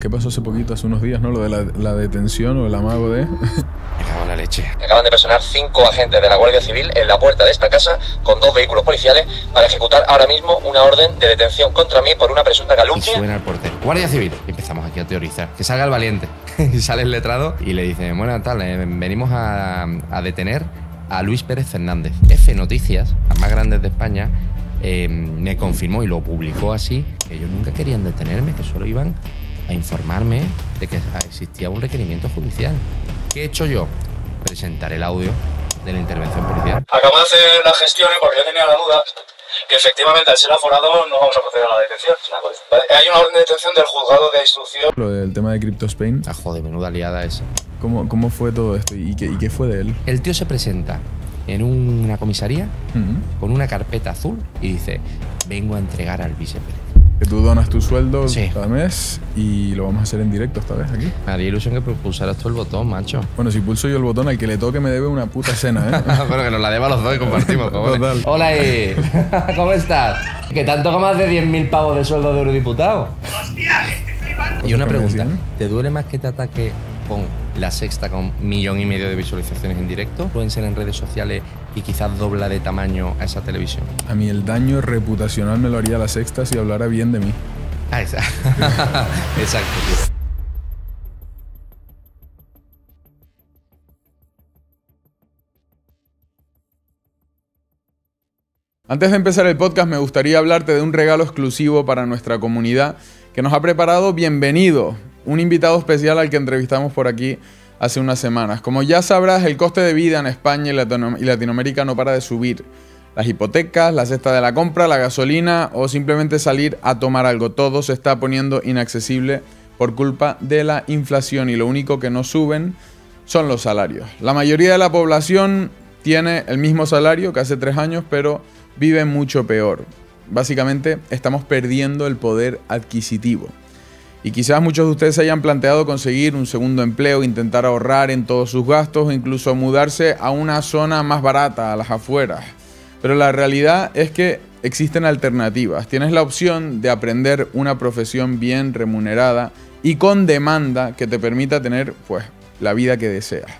¿Qué pasó hace poquito, hace unos días, no? Lo de la, detención o el amago de... Me cago en la leche. Acaban de personar cinco agentes de la Guardia Civil en la puerta de esta casa con dos vehículos policiales para ejecutar ahora mismo una orden de detención contra mí por una presunta calumnia. Y suena el portero. Guardia Civil. empezamos aquí a teorizar. Que salga el valiente. y sale el letrado y le dice, bueno, tal, eh, venimos a, detener a Luis Pérez Fernández. F Noticias, las más grandes de España, eh, me confirmó y lo publicó así, que ellos nunca querían detenerme, que solo iban a informarme de que existía un requerimiento judicial. ¿Qué he hecho yo? Presentar el audio de la intervención policial. Acabo de hacer las gestiones porque yo tenía la duda que efectivamente al ser aforado no vamos a proceder a la detención. Hay una orden de detención del juzgado de instrucción. Lo del tema de CryptoSpain. Ah, joder, menuda liada esa. ¿Cómo, ¿Cómo, fue todo esto ¿Y qué, qué fue de él? El tío se presenta en una comisaría con una carpeta azul y dice, vengo a entregar al vicepresidente tú donas tu sueldo cada mes y lo vamos a hacer en directo esta vez aquí. Me haría ilusión que pulsaras tú el botón, macho. Bueno, si pulso yo el botón, al que le toque me debe una puta cena, ¿eh? Pero que nos la deba los dos y compartimos, Hola, ¿cómo estás? Que tanto como más de 10.000 pavos de sueldo de eurodiputado. ¡Hostia! Y una pues, pues, pregunta, ¿eh? ¿te duele más que te ataque con la sexta con millón y medio de visualizaciones en directo, pueden ser en redes sociales y quizás dobla de tamaño a esa televisión. A mí el daño reputacional me lo haría la sexta si hablara bien de mí. Ah, exacto. exacto. Antes de empezar el podcast me gustaría hablarte de un regalo exclusivo para nuestra comunidad que nos ha preparado Bienvenido, un invitado especial al que entrevistamos por aquí hace unas semanas. Como ya sabrás, el coste de vida en España y, Latinoamérica no para de subir. Las hipotecas, la cesta de la compra, la gasolina o simplemente salir a tomar algo. Todo se está poniendo inaccesible por culpa de la inflación y lo único que no suben son los salarios. La mayoría de la población tiene el mismo salario que hace tres años, pero vive mucho peor. Básicamente estamos perdiendo el poder adquisitivo. Y quizás muchos de ustedes hayan planteado conseguir un segundo empleo, intentar ahorrar en todos sus gastos, incluso mudarse a una zona más barata, a las afueras. Pero la realidad es que existen alternativas. Tienes la opción de aprender una profesión bien remunerada y con demanda que te permita tener pues la vida que deseas.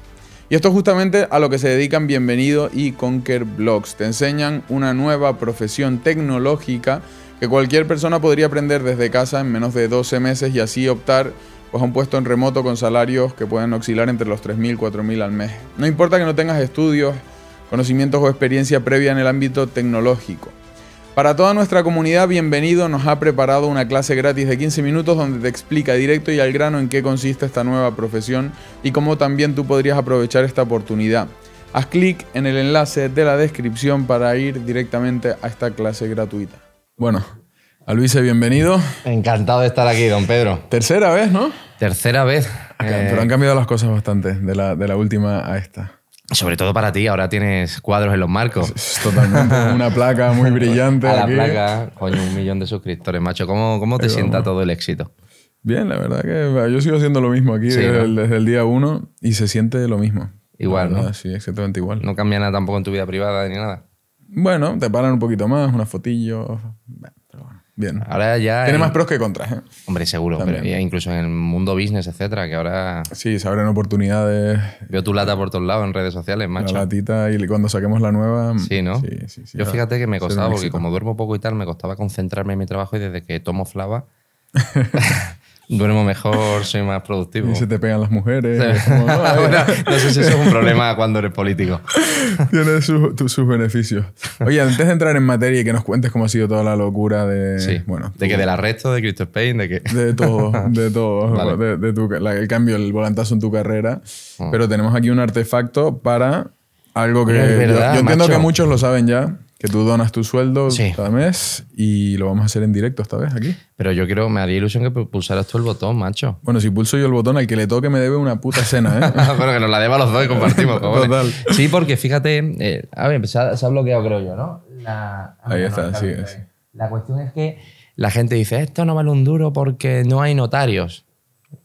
Y esto es justamente a lo que se dedican Bienvenido y Conquer Blogs. Te enseñan una nueva profesión tecnológica que cualquier persona podría aprender desde casa en menos de 12 meses y así optar pues, a un puesto en remoto con salarios que pueden oscilar entre los 3.000 y 4.000 al mes. No importa que no tengas estudios, conocimientos o experiencia previa en el ámbito tecnológico. Para toda nuestra comunidad, bienvenido. Nos ha preparado una clase gratis de 15 minutos donde te explica directo y al grano en qué consiste esta nueva profesión y cómo también tú podrías aprovechar esta oportunidad. Haz clic en el enlace de la descripción para ir directamente a esta clase gratuita. Bueno, a Luis, bienvenido. Encantado de estar aquí, don Pedro. Tercera vez, ¿no? Tercera vez. Pero han eh, cambiado las cosas bastante, de la, de la última a esta. Sobre todo para ti, ahora tienes cuadros en los marcos. totalmente una placa muy brillante. A la placa, coño, un millón de suscriptores, macho. ¿Cómo, cómo te sienta todo el éxito? Bien, la verdad que yo sigo haciendo lo mismo aquí desde, el, día uno y se siente lo mismo. Igual, ¿no? Sí, exactamente igual. No cambia nada tampoco en tu vida privada ni nada. Bueno, te paran un poquito más, unas fotillos. Bien. Ahora ya. Tiene más pros que contras. ¿eh? Hombre, seguro. incluso en el mundo business, etcétera, que ahora. Sí, se abren oportunidades. Veo tu lata por todos lados en redes sociales, macho. La latita y cuando saquemos la nueva. Mm, sí, ¿no? Yo fíjate que me costaba, porque como duermo poco y tal, me costaba concentrarme en mi trabajo y desde que tomo flava. duermo mejor, soy más productivo. Y se te pegan las mujeres. no sé si eso es un problema cuando eres político. Tiene sus, sus beneficios. Oye, antes de entrar en materia y que nos cuentes cómo ha sido toda la locura de... Bueno, de que del arresto, de Cristo Payne de que... De todo, de todo. el cambio, el volantazo en tu carrera. Ah. Pero tenemos aquí un artefacto para algo que... yo entiendo que muchos lo saben ya que tú donas tu sueldo cada mes y lo vamos a hacer en directo esta vez aquí. Pero yo quiero me haría ilusión que pulsaras tú el botón, macho. Bueno, si pulso yo el botón, al que le toque me debe una puta cena, ¿eh? Ah, pero que nos la deba los dos y compartimos. Total. Sí, porque fíjate, eh, a se ha, bloqueado, creo yo, ¿no? La, ah, ahí está, sí, sí. La cuestión es que la gente dice, esto no vale un duro porque no hay notarios.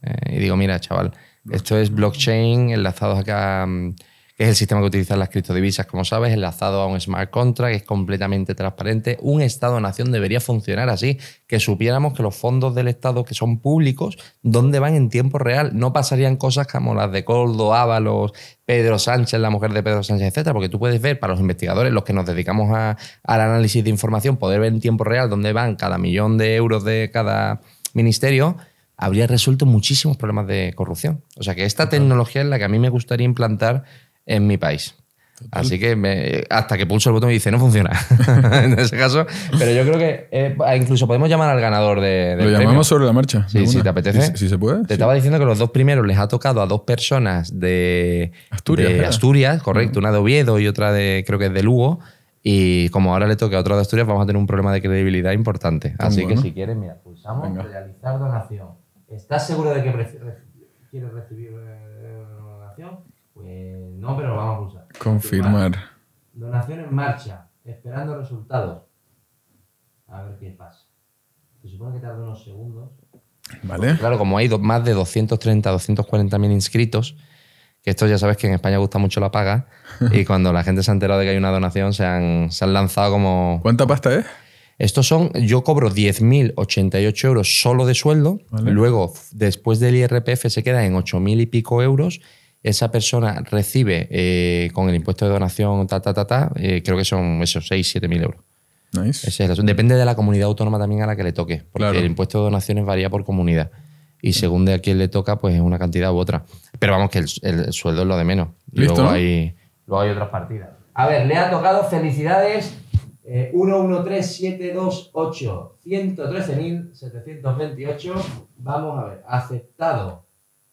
Eh, y digo, mira, chaval, esto es blockchain enlazados acá mm, que es el sistema que utilizan las criptodivisas, como sabes, enlazado a un smart contract, que es completamente transparente. Un Estado-nación debería funcionar así, que supiéramos que los fondos del Estado, que son públicos, dónde van en tiempo real. No pasarían cosas como las de Coldo, Ábalos, Pedro Sánchez, la mujer de Pedro Sánchez, etcétera, porque tú puedes ver para los investigadores, los que nos dedicamos al análisis de información, poder ver en tiempo real dónde van cada millón de euros de cada ministerio habría resuelto muchísimos problemas de corrupción. O sea que esta tecnología es la que a mí me gustaría implantar en mi país. Así que hasta que pulso el botón y dice, no funciona. en ese caso. Pero yo creo que eh, incluso podemos llamar al ganador de. Lo llamamos sobre la marcha. Sí, si te apetece. Si, se puede. Te estaba diciendo que los dos primeros les ha tocado a dos personas de Asturias. correcto. Mm. Una de Oviedo y otra de, creo que es de Lugo. Y como ahora le toca a otra de Asturias, vamos a tener un problema de credibilidad importante. Así que si quieres, mira, pulsamos realizar donación. ¿Estás seguro de que quieres recibir eh, donación? Pues no, pero lo vamos a usar. Confirmar. Donación en marcha, esperando resultados. A ver qué pasa. Se supone que tarda unos segundos. Vale. Pues claro, como hay más de 230, 240 mil inscritos, que esto ya sabes que en España gusta mucho la paga, y cuando la gente se ha enterado de que hay una donación, se han, lanzado como... ¿Cuánta pasta es? Estos son, yo cobro 10.088 euros solo de sueldo, luego después del IRPF se queda en 8.000 y pico euros esa persona recibe eh, con el impuesto de donación, ta, ta, ta, ta, eh, creo que son esos 6, 7 mil euros. Depende de la comunidad autónoma también a la que le toque, porque el impuesto de donaciones varía por comunidad. Y según de a quién le toca, pues es una cantidad u otra. Pero vamos, que el, sueldo es lo de menos. Luego, hay, luego hay otras partidas. A ver, le ha tocado felicidades 113 113728 113.728. Vamos a ver, aceptado.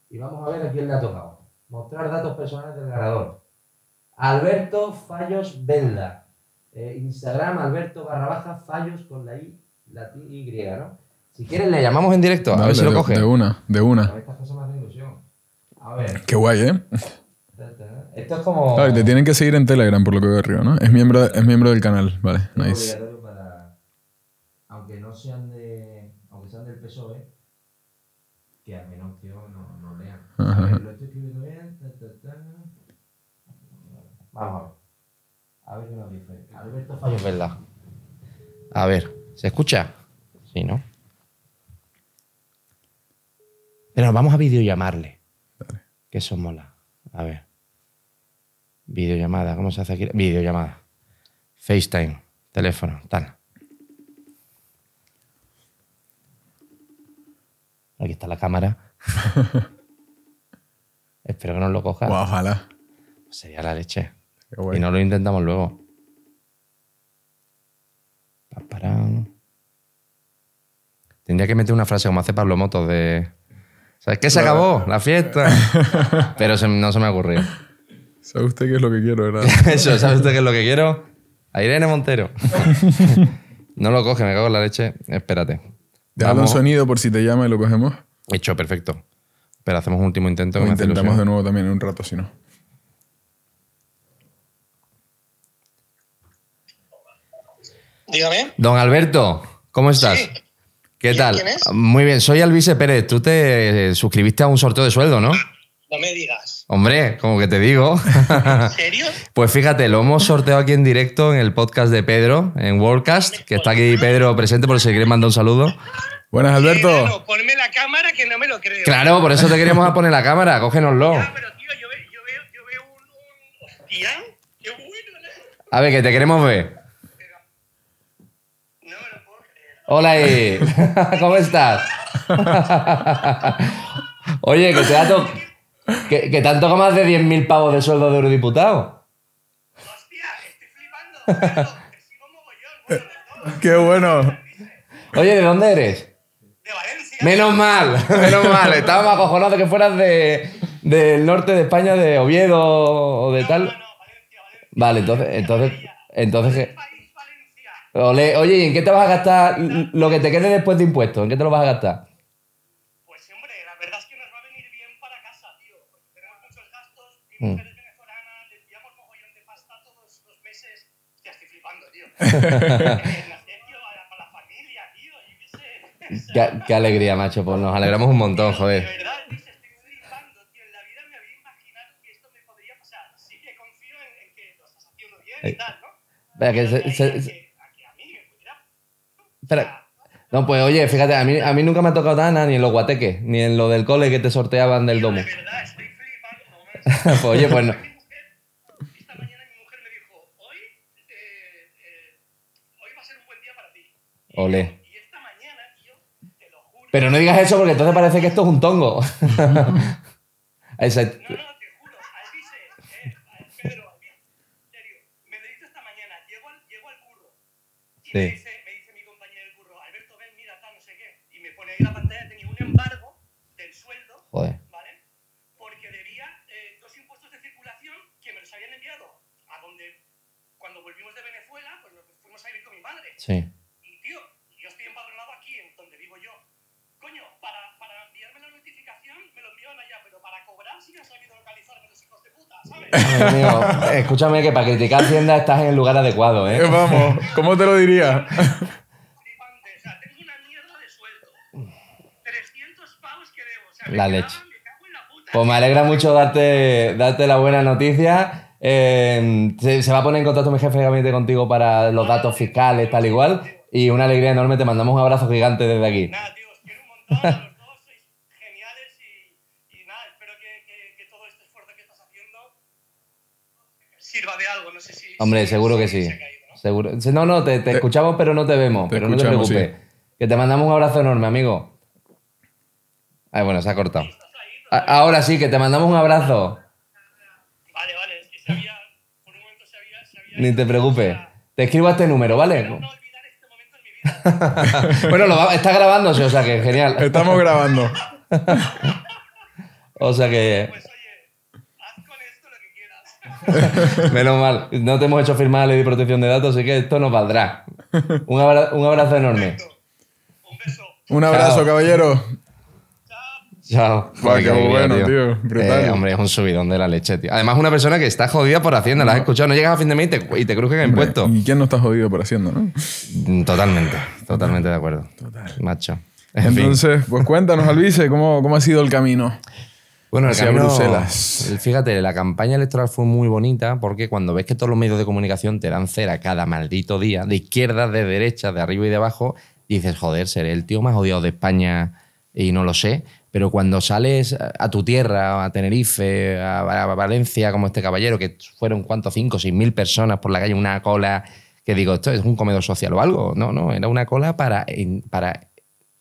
Y vamos a ver a quién le ha tocado. Mostrar datos personales del ganador. Alberto Fallos Benda. Eh, Instagram Alberto barra baja Fallos con la I, latín Y, ¿no? Si quieren le llamamos en directo, a ver si lo coge. De una, de una. A estas cosas más de ilusión. A ver. Qué guay, ¿eh? Esto es como... te tienen que seguir en Telegram, por lo que veo arriba, ¿no? Es miembro, del canal, vale, nice. Para, aunque no sean de... aunque sean del PSOE, que al menos que no, no lean. A ver qué nos dice. Alberto es Verdad. A ver, ¿se escucha? Sí, ¿no? Pero vamos a videollamarle. Que eso mola. A ver. Videollamada, ¿cómo se hace aquí? Videollamada. FaceTime, teléfono, tal. Aquí está la cámara. Espero que no lo coja. ojalá. Sería la leche. Y no lo intentamos luego. Tendría que meter una frase como hace Pablo Motos de. ¿Sabes qué? Se acabó la fiesta. Pero no se me ocurrió ocurrido. ¿Sabe usted qué es lo que quiero, verdad? Eso, ¿sabe usted qué es lo que quiero? A Irene Montero. no lo coge, me cago en la leche. Espérate. Dale un sonido por si te llama y lo cogemos. Hecho, perfecto. Pero hacemos un último intento. Lo intentamos de nuevo también en un rato, si no. Dígame. Don Alberto, ¿cómo estás? ¿Qué tal? Muy bien, soy Alvise Pérez. Tú te suscribiste a un sorteo de sueldo, ¿no? No me digas. Hombre, como que te digo. ¿En serio? pues fíjate, lo hemos sorteado aquí en directo en el podcast de Pedro, en Worldcast, que está aquí Pedro presente por si quieres mandar un saludo. Buenas, Alberto. ponme la cámara que no me lo creo. Claro, por eso te queríamos poner la cámara, cógenoslo. yo, un, qué bueno. A ver, que te queremos ver. Hola, ¿cómo estás? Oye, que te ha tocado que, tanto como más de 10.000 pavos de sueldo de eurodiputado. Hostia, estoy flipando. Qué bueno. Oye, ¿de dónde eres? De Valencia. Menos mal, menos mal. Estaba más de que fueras de, del norte de España, de Oviedo o de tal. Vale, entonces, entonces, entonces oye, en qué te vas a gastar lo que te quede después de impuestos? ¿En qué te lo vas a gastar? Pues hombre, la verdad es que nos va a venir bien para casa, tío. tenemos muchos gastos, y mm. mujeres venezolanas, les pillamos mogollón de pasta todos los meses. Ya estoy flipando, tío. Eh, para la familia, tío, qué Qué, alegría, macho, pues nos alegramos un montón, joder. De verdad, estoy En la vida me había imaginado flipando. que esto me podría pasar. Sí que que confío en lo bien y eh, tal, ¿no? se, se, no, pues oye, fíjate, a mí, a mí nunca me ha tocado nada ni en los guateques, ni en lo del cole que te sorteaban del domo. De verdad, estoy flipando. pues, oye, pues no. Esta mañana mi mujer me dijo, hoy, eh, eh, hoy va a ser un buen día para ti. Olé. Y esta mañana, tío, te lo juro. Pero no digas eso porque entonces parece que esto es un tongo. Exacto. No, no, te juro. Ahí dice, eh, Pedro, en serio, me lo dice esta mañana, llego al, llego al curro. Y sí. Joder. ¿Vale? Porque debía eh, dos impuestos de circulación que me los habían enviado a donde, cuando volvimos de Venezuela, pues nos fuimos a vivir con mi madre. Sí. Y tío, yo estoy empadronado aquí, en donde vivo yo. Coño, para, para enviarme la notificación me lo envían allá, pero para cobrar sí que han a localizarme los hijos de puta, ¿sabes? Mío, escúchame que para criticar Hacienda estás en el lugar adecuado, ¿eh? eh vamos, ¿cómo te lo diría? la leche. Pues me alegra mucho darte, darte la buena noticia. Em, se, va a poner en contacto mi jefe de contigo para los datos fiscales, tal igual. Y una alegría enorme, te mandamos un abrazo gigante desde aquí. Nada, tío, un montón, los dos sois geniales y, nada, espero que, todo este esfuerzo que estás haciendo sirva de algo, no sé si... Hombre, seguro que sí. ¿no? Seguro. No, no, te, escuchamos pero no te vemos, pero no te preocupes. Que te mandamos un abrazo enorme, amigo. Ah, bueno, se ha cortado. Ahora sí, que te mandamos un abrazo. Vale, vale. Se había, por un momento se Ni te preocupes. Te escribo este número, ¿vale? No, olvidar este momento en mi vida. bueno, lo va, está grabándose, o sea que genial. Estamos grabando. o sea que. Pues oye, haz con esto lo que quieras. Menos mal, no te hemos hecho firmar la ley de protección de datos, así que esto nos valdrá. Un abrazo, un abrazo enorme. Un beso. Un abrazo, caballero. Chao. qué bueno, tío. Eh, hombre, es un subidón de la leche, tío. Además, una persona que está jodida por Hacienda, la has escuchado, no llegas a fin de mes y te, crujen en impuestos. ¿Y quién no está jodido por Hacienda, no? Mm, totalmente, totalmente de acuerdo. Total. Macho. Entonces, pues cuéntanos, Albice, ¿cómo, ¿cómo ha sido el camino? Bueno, el camino, Bruselas. Fíjate, la campaña electoral fue muy bonita porque cuando ves que todos los medios de comunicación te dan cera cada maldito día, de izquierda, de derecha, de arriba y de abajo, dices, joder, seré el tío más odiado de España y no lo sé. Pero cuando sales a tu tierra, a Tenerife, a, Valencia, como este caballero, que fueron cuántos, cinco, seis mil personas por la calle, una cola, que digo, esto es un comedor social o algo. No, no, era una cola para, para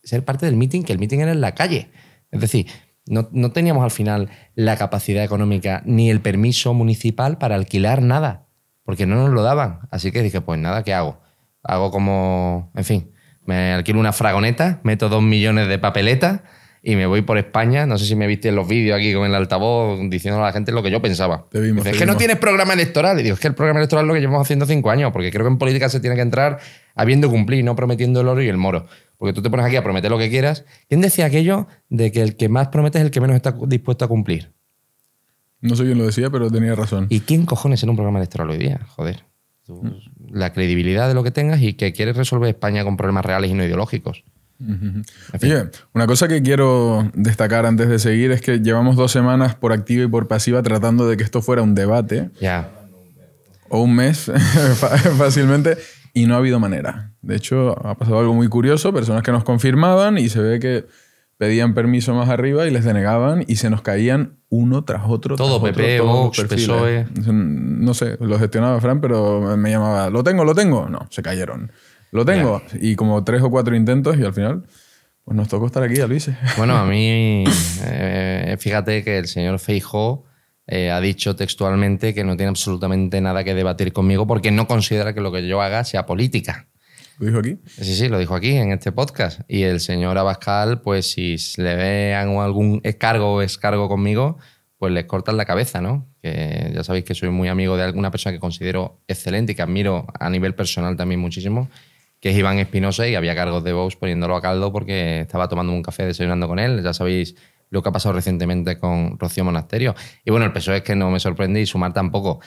ser parte del meeting, que el meeting era en la calle. Es decir, no, no teníamos al final la capacidad económica ni el permiso municipal para alquilar nada, porque no nos lo daban. Así que dije, pues nada, ¿qué hago? Hago como, en fin, me alquilo una fragoneta, meto dos millones de papeletas y me voy por España. No sé si me viste en los vídeos aquí con el altavoz diciendo a la gente lo que yo pensaba. es que no tienes programa electoral. Y digo, es que el programa electoral es lo que llevamos haciendo cinco años, porque creo que en política se tiene que entrar habiendo cumplido, no prometiendo el oro y el moro. Porque tú te pones aquí a prometer lo que quieras. ¿Quién decía aquello de que el que más promete es el que menos está dispuesto a cumplir? No sé quién lo decía, pero tenía razón. ¿Y quién cojones en un programa electoral hoy día? Joder. Mm. La credibilidad de lo que tengas y que quieres resolver España con problemas reales y no ideológicos una cosa que quiero destacar antes de seguir es que llevamos dos semanas por activa y por pasiva tratando de que esto fuera un debate. O un mes, fácilmente. Y no ha habido manera. De hecho, ha pasado algo muy curioso. Personas que nos confirmaban y se ve que pedían permiso más arriba y les denegaban y se nos caían uno tras otro. Todo PP, e. No sé, lo gestionaba Fran, pero me llamaba, lo tengo, lo tengo. No, se cayeron. Lo tengo. Y como tres o cuatro intentos y al final pues nos tocó estar aquí, Alice. Bueno, a mí, eh, fíjate que el señor Feijó eh, ha dicho textualmente que no tiene absolutamente nada que debatir conmigo porque no considera que lo que yo haga sea política. ¿Lo dijo aquí? Sí, sí, lo dijo aquí, en este podcast. Y el señor Abascal, pues si le vean algún cargo o escargo conmigo, pues les cortan la cabeza, ¿no? Que ya sabéis que soy muy amigo de alguna persona que considero excelente y que admiro a nivel personal también muchísimo que es Iván Espinosa y había cargos de Vox poniéndolo a caldo porque estaba tomando un café desayunando con él. Ya sabéis lo que ha pasado recientemente con Rocío Monasterio. Y bueno, el peso e es que no me sorprende y Sumar tampoco.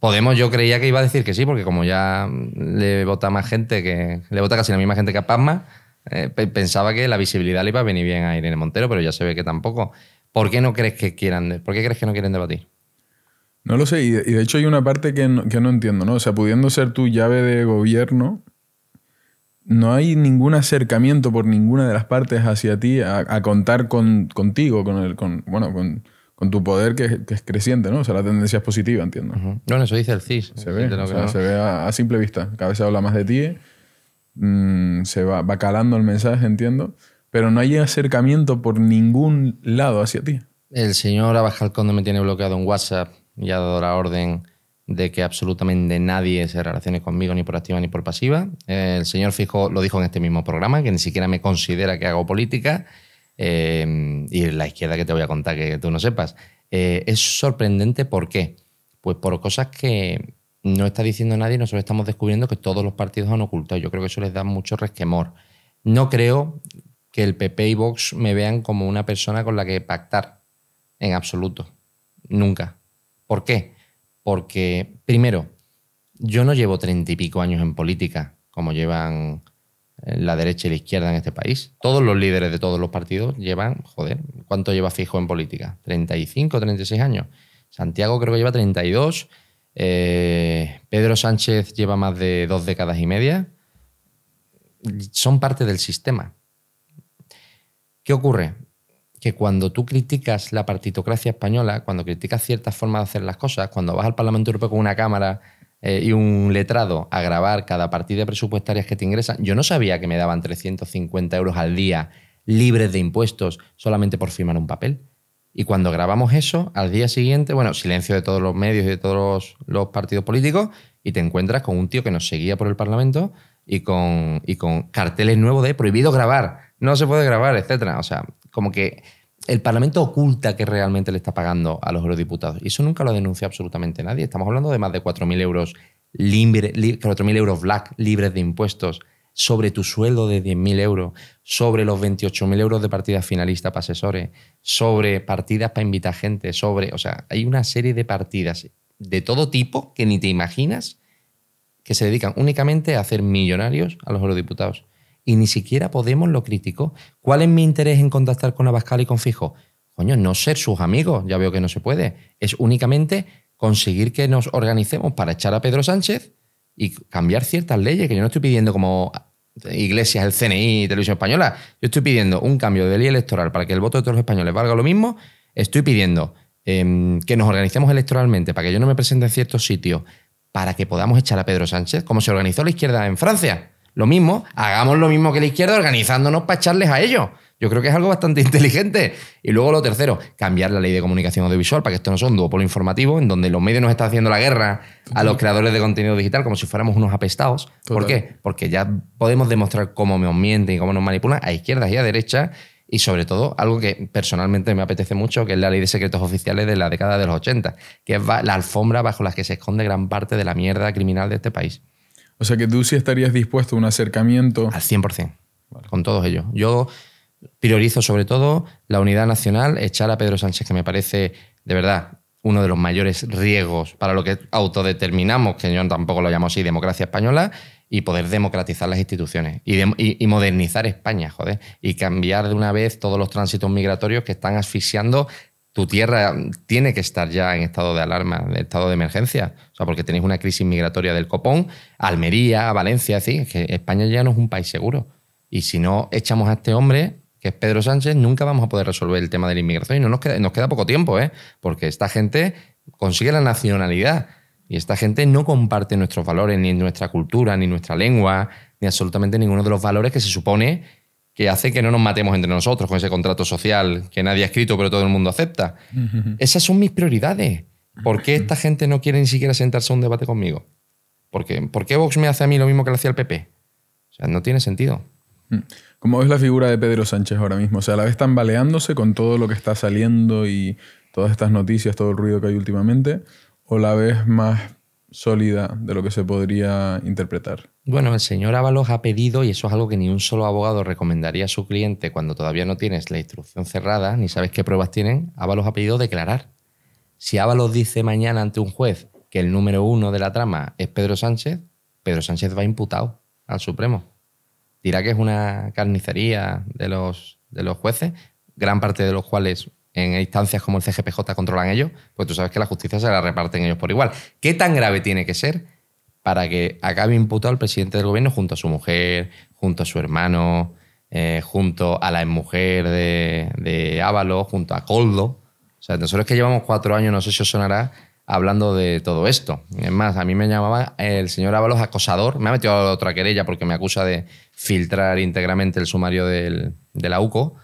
Podemos, yo creía que iba a decir que sí, porque como ya le vota más gente que. le vota casi la misma gente que a Pasma, eh, pensaba que la visibilidad le iba a venir bien a Irene Montero, pero ya se ve que tampoco. ¿Por qué no crees que quieran, por qué crees que no quieren debatir? No lo sé, y de, hecho hay una parte que no, que no entiendo, ¿no? O sea, pudiendo ser tu llave de gobierno, no hay ningún acercamiento por ninguna de las partes hacia ti a, contar con, contigo, con, el, bueno, con, tu poder que, es creciente, ¿no? O sea, la tendencia es positiva, entiendo. No, Bueno, eso dice el CIS. Se ve, a, simple vista. Cada vez habla más de ti, mm, se va, calando el mensaje, entiendo, pero no hay acercamiento por ningún lado hacia ti. El señor Abascal me tiene bloqueado en WhatsApp y ha dado la orden de que absolutamente nadie se relacione conmigo ni por activa ni por pasiva. el señor Fijo lo dijo en este mismo programa, que ni siquiera me considera que hago política. Eh, y la izquierda que te voy a contar que tú no sepas. Eh, es sorprendente, ¿por qué? Pues por cosas que no está diciendo nadie, nosotros estamos descubriendo que todos los partidos han ocultado. Yo creo que eso les da mucho resquemor. No creo que el PP y Vox me vean como una persona con la que pactar, en absoluto, nunca. ¿Por qué? Porque, primero, yo no llevo treinta y pico años en política, como llevan eh, la derecha y la izquierda en este país. Todos los líderes de todos los partidos llevan, joder, ¿cuánto lleva fijo en política? ¿35, 36 años? Santiago creo que lleva 32. dos. Eh, Pedro Sánchez lleva más de dos décadas y media. Son parte del sistema. ¿Qué ocurre? que cuando tú criticas la partitocracia española, cuando criticas ciertas formas de hacer las cosas, cuando vas al Parlamento Europeo con una cámara eh, y un letrado a grabar cada partida presupuestaria que te ingresan, yo no sabía que me daban 350 euros al día libres de impuestos solamente por firmar un papel. Y cuando grabamos eso, al día siguiente, bueno, silencio de todos los medios y de todos los, partidos políticos, y te encuentras con un tío que nos seguía por el Parlamento y con, y con carteles nuevos de prohibido grabar no se puede grabar, etcétera. O sea, como que el Parlamento oculta que realmente le está pagando a los eurodiputados. Y eso nunca lo denuncia absolutamente nadie. Estamos hablando de más de 4.000 euros, libre, 4.000 euros black libres de impuestos sobre tu sueldo de 10.000 euros, sobre los 28.000 euros de partidas finalistas para asesores, sobre partidas para invitar gente, sobre... O sea, hay una serie de partidas de todo tipo que ni te imaginas que se dedican únicamente a hacer millonarios a los eurodiputados y ni siquiera Podemos lo crítico. ¿Cuál es mi interés en contactar con Abascal y con Fijo? Coño, no ser sus amigos, ya veo que no se puede. Es únicamente conseguir que nos organicemos para echar a Pedro Sánchez y cambiar ciertas leyes, que yo no estoy pidiendo como iglesias, el CNI, Televisión Española, yo estoy pidiendo un cambio de ley electoral para que el voto de todos los españoles valga lo mismo, estoy pidiendo em, que nos organicemos electoralmente para que yo no me presente en ciertos sitios, para que podamos echar a Pedro Sánchez, como se organizó la izquierda en Francia. Lo mismo, hagamos lo mismo que la izquierda organizándonos para echarles a ellos. Yo creo que es algo bastante inteligente. Y luego lo tercero, cambiar la ley de comunicación audiovisual para que esto no sea un duopolo informativo en donde los medios nos están haciendo la guerra a los creadores de contenido digital como si fuéramos unos apestados. ¿Por qué? Porque ya podemos demostrar cómo nos mienten y cómo nos manipulan a izquierdas y a derechas. Y sobre todo, algo que personalmente me apetece mucho, que es la ley de secretos oficiales de la década de los 80, que es la alfombra bajo la que se esconde gran parte de la mierda criminal de este país. O sea que tú sí estarías dispuesto a un acercamiento. Al 100%, con todos ellos. Yo priorizo sobre todo la unidad nacional, echar a Pedro Sánchez, que me parece de verdad uno de los mayores riesgos para lo que autodeterminamos, que yo tampoco lo llamo así, democracia española, y poder democratizar las instituciones y, y, modernizar España, joder, y cambiar de una vez todos los tránsitos migratorios que están asfixiando tu tierra tiene que estar ya en estado de alarma, en estado de emergencia, o sea, porque tenéis una crisis migratoria del copón, Almería, Valencia, es que España ya no es un país seguro. Y si no echamos a este hombre, que es Pedro Sánchez, nunca vamos a poder resolver el tema de la inmigración y no nos queda, nos queda poco tiempo, ¿eh? porque esta gente consigue la nacionalidad y esta gente no comparte nuestros valores, ni nuestra cultura, ni nuestra lengua, ni absolutamente ninguno de los valores que se supone que hace que no nos matemos entre nosotros con ese contrato social que nadie ha escrito pero todo el mundo acepta. Esas son mis prioridades. ¿Por qué esta gente no quiere ni siquiera sentarse a un debate conmigo? ¿Por qué, Vox me hace a mí lo mismo que le hacía el PP? O sea, no tiene sentido. Mm. ¿Cómo es la figura de Pedro Sánchez ahora mismo? O sea, a la vez tambaleándose con todo lo que está saliendo y todas estas noticias, todo el ruido que hay últimamente, o la vez más sólida de lo que se podría interpretar? Bueno, el señor Ábalos ha pedido, y eso es algo que ni un solo abogado recomendaría a su cliente cuando todavía no tienes la instrucción cerrada, ni sabes qué pruebas tienen, Ábalos ha pedido declarar. Si Ábalos dice mañana ante un juez que el número uno de la trama es Pedro Sánchez, Pedro Sánchez va imputado al Supremo. Dirá que es una carnicería de los, de los jueces, gran parte de los cuales en instancias como el CGPJ controlan ellos, pues tú sabes que la justicia se la reparten ellos por igual. ¿Qué tan grave tiene que ser para que acabe imputado al presidente del gobierno junto a su mujer, junto a su hermano, eh, junto a la mujer de, de junto a Coldo. O sea, nosotros que llevamos cuatro años, no sé si os sonará, hablando de todo esto. Es más, a mí me llamaba el señor Ábalos acosador. Me ha metido a otra querella porque me acusa de filtrar íntegramente el sumario del, de la UCO,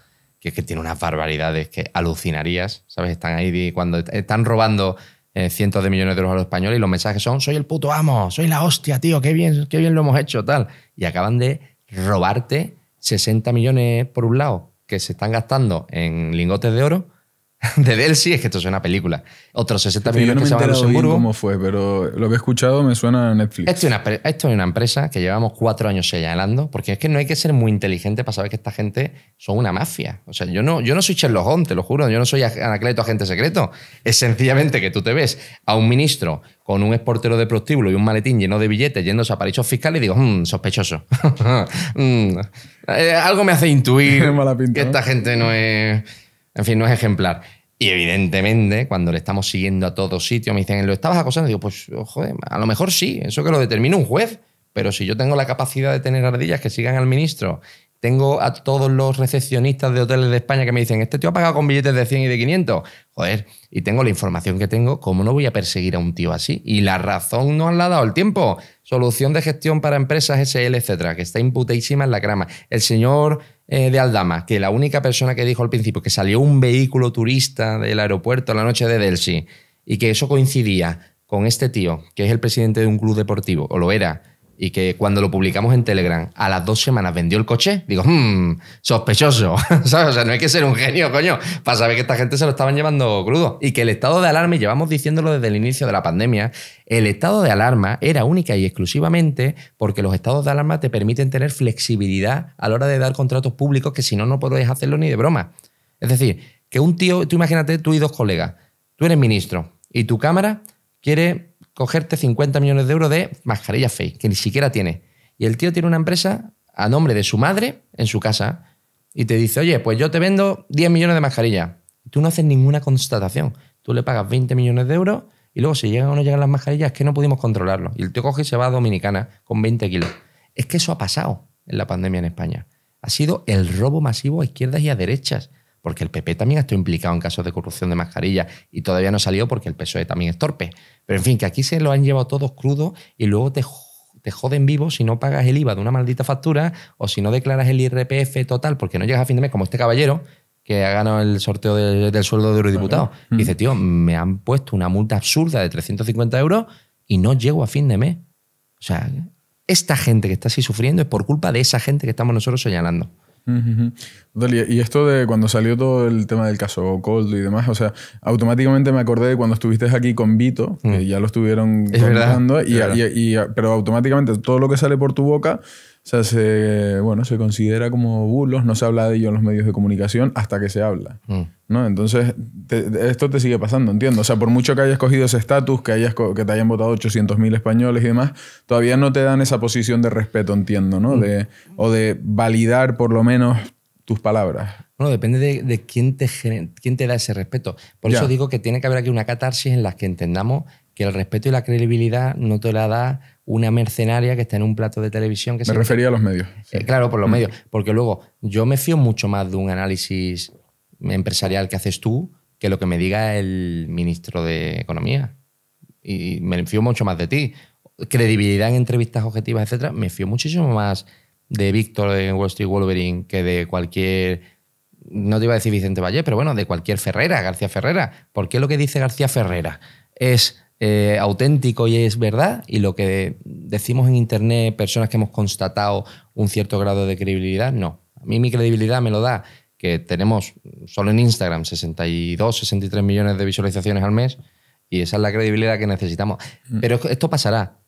que es que tiene unas barbaridades que alucinarías. ¿Sabes? Están ahí cuando están robando eh, cientos de millones de euros a los españoles y los mensajes son, soy el puto amo, soy la hostia, tío, qué bien, qué bien lo hemos hecho, tal. Y acaban de robarte 60 millones por un lado que se están gastando en lingotes de oro de Delcy, es que esto es una película. Otros 60 millones yo no cómo fue, pero lo que he escuchado me suena a Netflix. Esto es, una, empresa que llevamos cuatro años señalando, porque es que no hay que ser muy inteligente para saber que esta gente son una mafia. O sea, yo no, yo no soy Sherlock Holmes, te lo juro, yo no soy anacleto agente secreto. Es sencillamente que tú te ves a un ministro con un exportero de prostíbulo y un maletín lleno de billetes yéndose a paraísos fiscales y digo, hmm, sospechoso. Mm. Eh, algo me hace intuir que esta gente no es en fin, no es ejemplar. Y evidentemente, cuando le estamos siguiendo a todo sitio me dicen, ¿lo estabas acosando? digo, pues, joder, a lo mejor sí, eso que lo determina un juez. Pero si yo tengo la capacidad de tener ardillas que sigan al ministro, tengo a todos los recepcionistas de hoteles de España que me dicen, este tío ha pagado con billetes de 100 y de 500. Joder, y tengo la información que tengo, ¿cómo no voy a perseguir a un tío así? Y la razón no la ha dado el tiempo. Solución de gestión para empresas SL, etcétera, que está imputeísima en la crama. El señor eh, de Aldama, que la única persona que dijo al principio que salió un vehículo turista del aeropuerto la noche de Delsi y que eso coincidía con este tío, que es el presidente de un club deportivo, o lo era, y que cuando lo publicamos en Telegram a las dos semanas vendió el coche, digo, hmm, sospechoso. O sea, no hay que ser un genio, coño, para saber que esta gente se lo estaban llevando crudo. Y que el estado de alarma, y llevamos diciéndolo desde el inicio de la pandemia, el estado de alarma era única y exclusivamente porque los estados de alarma te permiten tener flexibilidad a la hora de dar contratos públicos que si no, no podéis hacerlo ni de broma. Es decir, que un tío, tú imagínate, tú y dos colegas, tú eres ministro y tu cámara quiere cogerte 50 millones de euros de mascarillas fake, que ni siquiera tiene. Y el tío tiene una empresa a nombre de su madre en su casa y te dice, oye, pues yo te vendo 10 millones de mascarillas. tú no haces ninguna constatación. Tú le pagas 20 millones de euros y luego si llegan o no llegan las mascarillas es que no pudimos controlarlo. Y el tío coge y se va a Dominicana con 20 kilos. Es que eso ha pasado en la pandemia en España. Ha sido el robo masivo a izquierdas y a derechas porque el PP también ha estado implicado en casos de corrupción de mascarillas y todavía no salió porque el PSOE también es torpe. Pero en fin, que aquí se lo han llevado todos crudos y luego te, te joden vivo si no pagas el IVA de una maldita factura o si no declaras el IRPF total porque no llegas a fin de mes, como este caballero que ha ganado el sorteo del sueldo de eurodiputado. Dice, tío, me han puesto una multa absurda de 350 euros y no llego a fin de mes. O sea, esta gente que está así sufriendo es por culpa de esa gente que estamos nosotros señalando. Y esto de cuando salió todo el tema del caso Cold y demás, o sea, automáticamente me acordé de cuando estuviste aquí con Vito, que mm. ya lo estuvieron trabajando, y, pero automáticamente todo lo que sale por tu boca o sea, se, bueno, se considera como bulos, no se habla de ello en los medios de comunicación hasta que se habla. Mm. ¿no? Entonces, esto te sigue pasando, entiendo. O sea, por mucho que hayas cogido ese estatus, que, hayas, que te hayan votado 800.000 españoles y demás, todavía no te dan esa posición de respeto, entiendo, ¿no? Mm. De, o de validar por lo menos tus palabras. Bueno, depende de, quién, te, quién te da ese respeto. Por eso digo que tiene que haber aquí una catarsis en la que entendamos que el respeto y la credibilidad no te la da una mercenaria que está en un plato de televisión que se... Me refería a los medios. Eh, claro, por los mm. medios. Porque luego yo me fío mucho más de un análisis empresarial que haces tú que lo que me diga el ministro de Economía. Y me fío mucho más de ti. Credibilidad en entrevistas objetivas, etcétera, me fío muchísimo más de Víctor en Wall Street Wolverine que de cualquier no te iba a decir Vicente Valle, pero bueno, de cualquier Ferrera, García Ferrera. ¿Por qué lo que dice García Ferrera es eh, auténtico y es verdad, y lo que decimos en Internet, personas que hemos constatado un cierto grado de credibilidad, no. A mí mi credibilidad me lo da que tenemos solo en Instagram 62, 63 millones de visualizaciones al mes, y esa es la credibilidad que necesitamos. Mm. Pero esto pasará.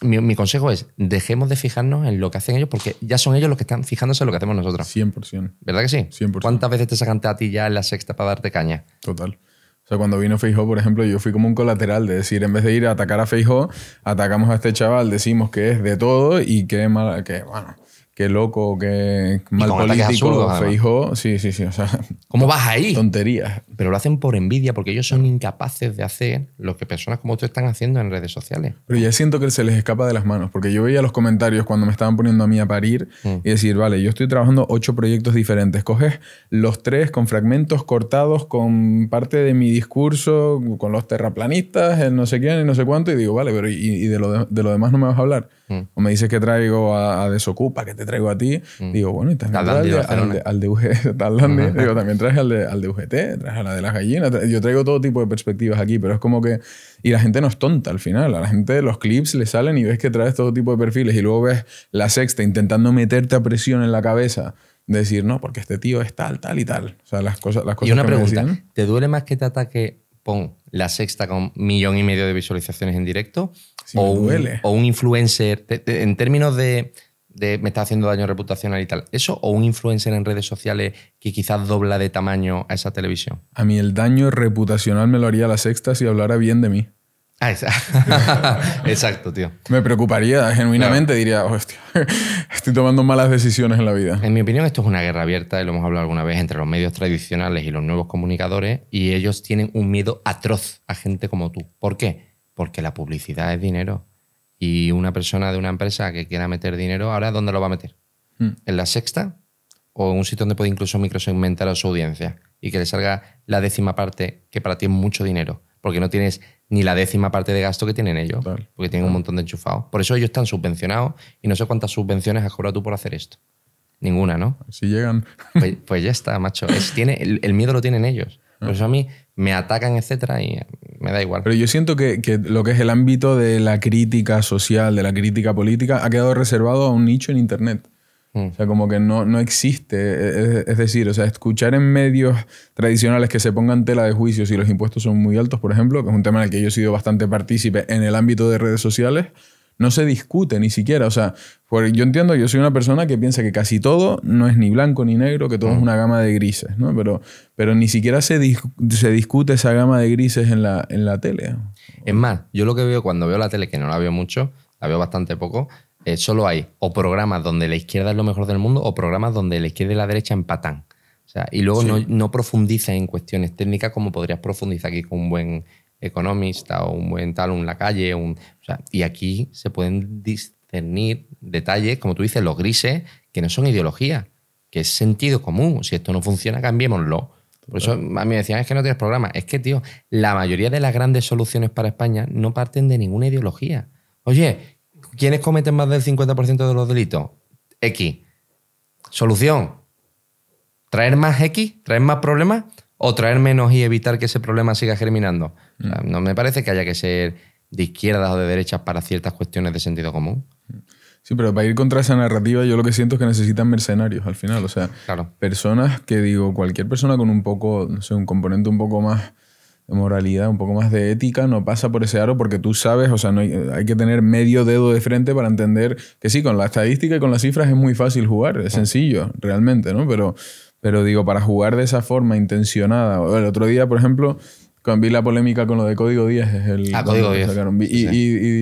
mi, consejo es, dejemos de fijarnos en lo que hacen ellos, porque ya son ellos los que están fijándose en lo que hacemos nosotros. 100%. ¿Verdad que sí? 100%. ¿Cuántas veces te sacan a ti ya en la sexta para darte caña? Total. O sea, cuando vino Feijó, por ejemplo, yo fui como un colateral de decir, en vez de ir a atacar a Feijó, atacamos a este chaval, decimos que es de todo y que, mala, que bueno, qué loco, qué mal político, Sí, sí, sí. O sea, ¿Cómo vas ahí? Tonterías. Pero lo hacen por envidia, porque ellos son incapaces de hacer lo que personas como tú están haciendo en redes sociales. Pero ya siento que se les escapa de las manos, porque yo veía los comentarios cuando me estaban poniendo a mí a parir mm. y decir, vale, yo estoy trabajando ocho proyectos diferentes. Coges los tres con fragmentos cortados, con parte de mi discurso, con los terraplanistas, el no sé quién y no sé cuánto, y digo, vale, pero ¿y, de, lo demás no me vas a hablar? Mm. O me dices que traigo a Desocupa, que te traigo a ti. Mm. Digo, bueno, y también traje al, de, al de UGT, digo, también traje al de, al de UGT, traje a la de las gallinas, yo traigo todo tipo de perspectivas aquí, pero es como que... Y la gente no es tonta al final, a la gente los clips le salen y ves que traes todo tipo de perfiles y luego ves la sexta intentando meterte a presión en la cabeza. De decir, no, porque este tío es tal, tal y tal. O sea, las cosas, las cosas Y una pregunta, ¿te duele más que te ataque pon la sexta con millón y medio de visualizaciones en directo o, un, o, Un, influencer, en términos de me está haciendo daño reputacional y tal. ¿Eso o un influencer en redes sociales que quizás dobla de tamaño a esa televisión? A mí el daño reputacional me lo haría la sexta si hablara bien de mí. Ah, exacto. exacto, tío. Me preocuparía, genuinamente diría, hostia, estoy tomando malas decisiones en la vida. En mi opinión, esto es una guerra abierta, y lo hemos hablado alguna vez, entre los medios tradicionales y los nuevos comunicadores, y ellos tienen un miedo atroz a gente como tú. ¿Por qué? Porque la publicidad es dinero. Y una persona de una empresa que quiera meter dinero, ¿ahora dónde lo va a meter? Hmm. ¿En la sexta? ¿O en un sitio donde puede incluso microsegmentar a su audiencia y que le salga la décima parte, que para ti es mucho dinero? Porque no tienes ni la décima parte de gasto que tienen ellos, porque tienen un montón de enchufados. Por eso ellos están subvencionados y no sé cuántas subvenciones has cobrado tú por hacer esto. Ninguna, ¿no? Si llegan. Pues, pues ya está, macho. tiene, el, el miedo lo tienen ellos. Ah. Por eso a mí me atacan, etcétera, y me da igual. Pero yo siento que, lo que es el ámbito de la crítica social, de la crítica política, ha quedado reservado a un nicho en Internet. Mm. O sea, como que no, no existe. Es, decir, o sea, escuchar en medios tradicionales que se pongan tela de juicio si los impuestos son muy altos, por ejemplo, que es un tema en el que yo he sido bastante partícipe en el ámbito de redes sociales, no se discute ni siquiera. O sea, yo entiendo, yo soy una persona que piensa que casi todo no es ni blanco ni negro, que todo es una gama de grises, ¿no? Pero, pero ni siquiera se, se discute esa gama de grises en la, en la tele. Es más, yo lo que veo cuando veo la tele, que no la veo mucho, la veo bastante poco, eh, solo hay o programas donde la izquierda es lo mejor del mundo o programas donde la izquierda y la derecha empatan. O sea, y luego no, no profundiza en cuestiones técnicas como podrías profundizar aquí con un buen economista o un buen tal, un la calle, o y aquí se pueden discernir detalles, como tú dices, los grises, que no son ideología, que es sentido común. Si esto no funciona, cambiémoslo. Por eso a mí me decían, es que no tienes programa. Es que, tío, la mayoría de las grandes soluciones para España no parten de ninguna ideología. Oye, ¿quiénes cometen más del 50% de los delitos? X. Solución. ¿Traer más X? ¿Traer más problemas? o traer menos y evitar que ese problema siga germinando. Mm. no me parece que haya que ser de izquierdas o de derechas para ciertas cuestiones de sentido común. Sí, pero para ir contra esa narrativa, yo lo que siento es que necesitan mercenarios al final. O sea, personas que digo, cualquier persona con un poco, no sé, un componente un poco más de moralidad, un poco más de ética, no pasa por ese aro porque tú sabes, o sea, hay, hay, que tener medio dedo de frente para entender que sí, con la estadística y con las cifras es muy fácil jugar, es mm. sencillo, realmente, ¿no? Pero pero digo, para jugar de esa forma intencionada. El otro día, por ejemplo, cuando vi la polémica con lo de Código 10, es el. Ah, Código 10. Y,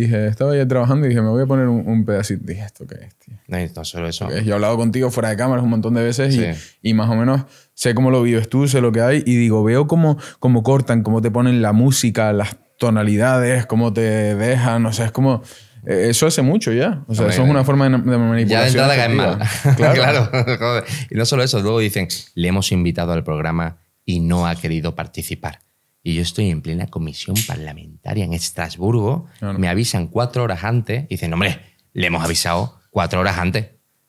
dije, estaba yo trabajando y dije, me voy a poner un, pedacito. Dije, ¿esto qué es, tío? No, solo eso. Yo he hablado contigo fuera de cámara un montón de veces y, más o menos sé cómo lo vives tú, sé lo que hay y digo, veo cómo, cómo cortan, cómo te ponen la música, las tonalidades, cómo te dejan, no sé, sea, es como. Eh, eso hace mucho ya. O sea, eso es una forma de, manipulación. Ya de entrada mal. Claro. y no solo eso, luego dicen, le hemos invitado al programa y no ha querido participar. Y yo estoy en plena comisión parlamentaria en Estrasburgo. Me avisan cuatro horas antes. dicen, hombre, le hemos avisado cuatro horas antes.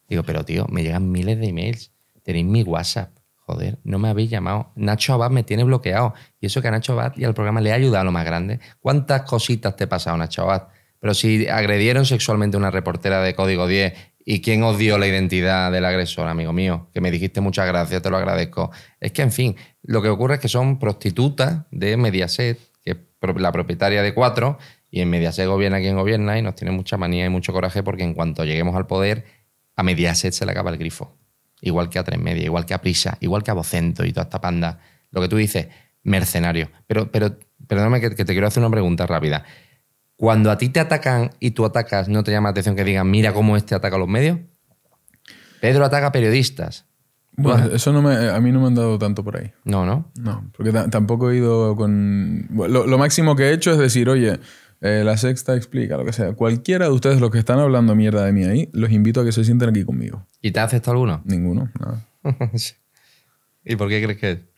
Digo, pero tío, me llegan miles de emails. Tenéis mi WhatsApp. Joder, no me habéis llamado. Nacho Abad me tiene bloqueado. Y eso que a Nacho Abad y al programa le ha ayudado a lo más grande. ¿Cuántas cositas te he pasado, Nacho Abad? Pero si agredieron sexualmente a una reportera de Código 10 y quién os dio la identidad del agresor, amigo mío, que me dijiste muchas gracias, te lo agradezco. Es que, en fin, lo que ocurre es que son prostitutas de Mediaset, que es la propietaria de Cuatro, y en Mediaset gobierna quien gobierna y nos tiene mucha manía y mucho coraje porque en cuanto lleguemos al poder, a Mediaset se le acaba el grifo. Igual que a Tres Media, igual que a Prisa, igual que a Vocento y toda esta panda. Lo que tú dices, mercenario. Pero, pero perdóname que te quiero hacer una pregunta rápida. Cuando a ti te atacan y tú atacas, ¿no te llama la atención que digan, mira cómo este ataca a los medios? Pedro ataca a periodistas. Bueno, eso no me, a mí no me han dado tanto por ahí. No, no. No, porque tampoco he ido con... Lo, máximo que he hecho es decir, oye, eh, la sexta explica, lo que sea. Cualquiera de ustedes los que están hablando mierda de mí ahí, los invito a que se sienten aquí conmigo. ¿Y te ha aceptado alguno? Ninguno, nada. ¿Y por qué crees que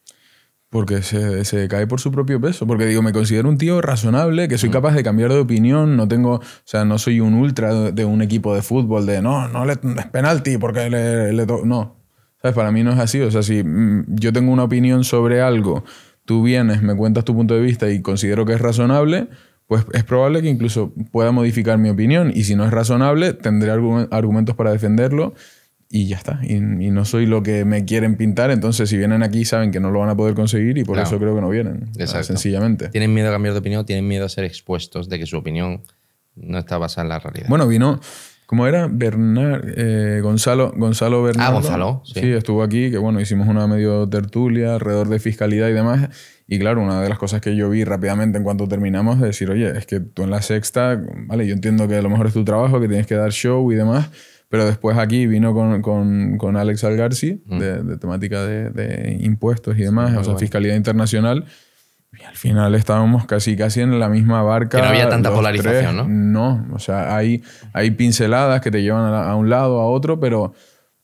porque se, cae por su propio peso. Porque digo, me considero un tío razonable, que soy mm. capaz de cambiar de opinión, no tengo, o sea, no soy un ultra de un equipo de fútbol, de no, no le, es penalti porque le, le No, ¿sabes? Para mí no es así. O sea, si mm, yo tengo una opinión sobre algo, tú vienes, me cuentas tu punto de vista y considero que es razonable, pues es probable que incluso pueda modificar mi opinión y si no es razonable, tendré argumentos para defenderlo y ya está. Y, no soy lo que me quieren pintar, entonces si vienen aquí saben que no lo van a poder conseguir y por eso creo que no vienen. Sencillamente. Tienen miedo a cambiar de opinión, tienen miedo a ser expuestos de que su opinión no está basada en la realidad. Bueno, vino... como era? Bernard, eh, Gonzalo, Gonzalo ah, Bernardo. Ah, Gonzalo. Sí. estuvo aquí, que bueno, hicimos una medio tertulia alrededor de fiscalidad y demás. Y claro, una de las cosas que yo vi rápidamente en cuanto terminamos de decir, oye, es que tú en la sexta, vale, yo entiendo que a lo mejor es tu trabajo, que tienes que dar show y demás, pero después aquí vino con, con, con Alex Algarci, de, de, temática de, de, impuestos y demás, o sea, fiscalidad Fiscalía Internacional. Y al final estábamos casi, casi en la misma barca. Que no había tanta polarización, ¿no? No, o sea, hay, hay pinceladas que te llevan a, un lado, a otro, pero...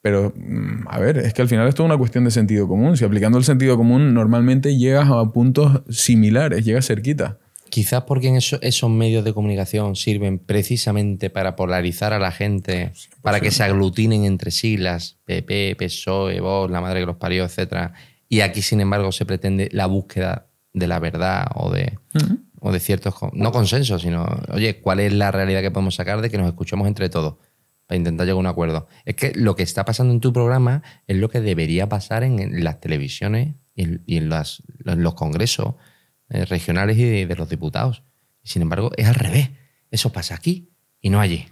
Pero, mm, a ver, es que al final esto es una cuestión de sentido común. Si aplicando el sentido común, normalmente llegas a puntos similares, llegas cerquita. Quizás porque en esos medios de comunicación sirven precisamente para polarizar a la gente, para que se aglutinen entre las PP, PSOE, Vox, la madre que los parió, etc. Y aquí, sin embargo, se pretende la búsqueda de la verdad o de, o de ciertos, no consensos, sino, oye, ¿cuál es la realidad que podemos sacar de que nos escuchemos entre todos? Para intentar llegar a un acuerdo. Es que lo que está pasando en tu programa es lo que debería pasar en las televisiones y en los congresos eh, regionales y de, los diputados. Sin embargo, es al revés. Eso pasa aquí y no allí.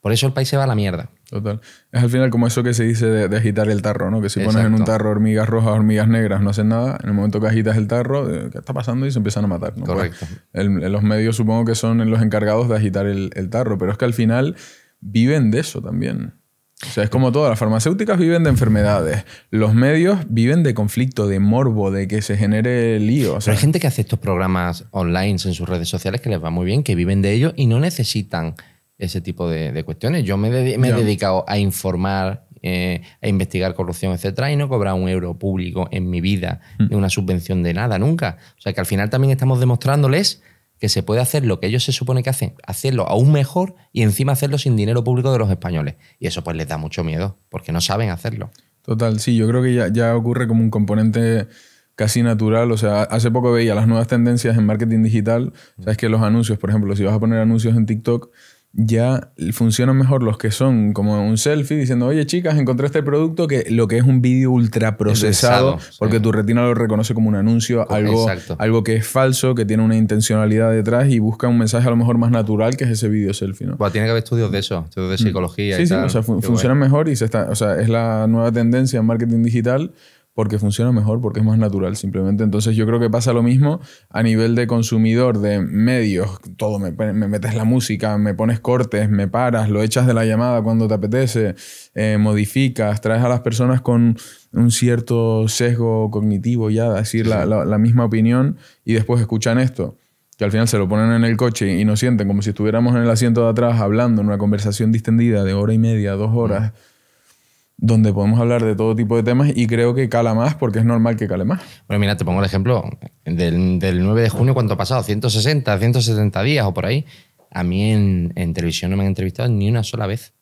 Por eso el país se va a la mierda. Total. Es al final como eso que se dice de, agitar el tarro, ¿no? Que si pones en un tarro hormigas rojas, hormigas negras, no hacen nada. En el momento que agitas el tarro, eh, ¿qué está pasando? Y se empiezan a matar. Pues Correcto. los medios supongo que son los encargados de agitar el tarro, pero es que al final viven de eso también. O sea, es como todo, las farmacéuticas viven de enfermedades, los medios viven de conflicto, de morbo, de que se genere lío. hay gente que hace estos programas online en sus redes sociales que les va muy bien, que viven de ello y no necesitan ese tipo de, cuestiones. Yo me, he dedicado a informar, eh, a investigar corrupción, etcétera, y no he cobrado un euro público en mi vida mm. de una subvención de nada, nunca. O sea, que al final también estamos demostrándoles que se puede hacer lo que ellos se supone que hacen, hacerlo aún mejor y encima hacerlo sin dinero público de los españoles. Y eso pues les da mucho miedo, porque no saben hacerlo. Total, sí, yo creo que ya, ocurre como un componente casi natural. O sea, hace poco veía las nuevas tendencias en marketing digital. Mm. Sabes que los anuncios, por ejemplo, si vas a poner anuncios en TikTok, ya funcionan mejor los que son como un selfie diciendo, oye chicas, encontré este producto que lo que es un vídeo ultra procesado, porque tu retina lo reconoce como un anuncio, algo, algo que es falso, que tiene una intencionalidad detrás y busca un mensaje a lo mejor más natural que es ese vídeo selfie. ¿no? tiene que haber estudios de eso, estudios de mm. psicología. Sí, sí, o sea, funciona mejor y se está, es la nueva tendencia en marketing digital porque funciona mejor, porque es más natural simplemente. Entonces yo creo que pasa lo mismo a nivel de consumidor, de medios, todo, me, metes la música, me pones cortes, me paras, lo echas de la llamada cuando te apetece, eh, modificas, traes a las personas con un cierto sesgo cognitivo ya, decir la, misma opinión y después escuchan esto que al final se lo ponen en el coche y nos sienten como si estuviéramos en el asiento de atrás hablando en una conversación distendida de hora y media, dos mm. horas donde podemos hablar de todo tipo de temas y creo que cala más porque es normal que cale más. Bueno, mira, te pongo el ejemplo del, 9 de junio, ¿cuánto ha pasado? 160, 170 días o por ahí. A mí en, en, televisión no me han entrevistado ni una sola vez,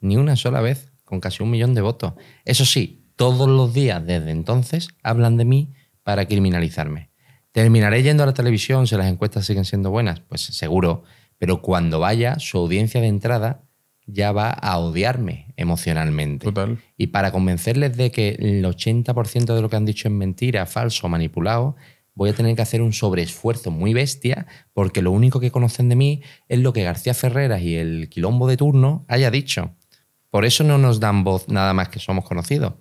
ni una sola vez, con casi un millón de votos. Eso sí, todos los días desde entonces hablan de mí para criminalizarme. ¿Terminaré yendo a la televisión si las encuestas siguen siendo buenas? Pues seguro, pero cuando vaya, su audiencia de entrada ya va a odiarme emocionalmente. Total. Y para convencerles de que el 80% de lo que han dicho es mentira, falso, manipulado, voy a tener que hacer un sobreesfuerzo muy bestia porque lo único que conocen de mí es lo que García Ferreras y el quilombo de turno haya dicho. Por eso no nos dan voz nada más que somos conocidos.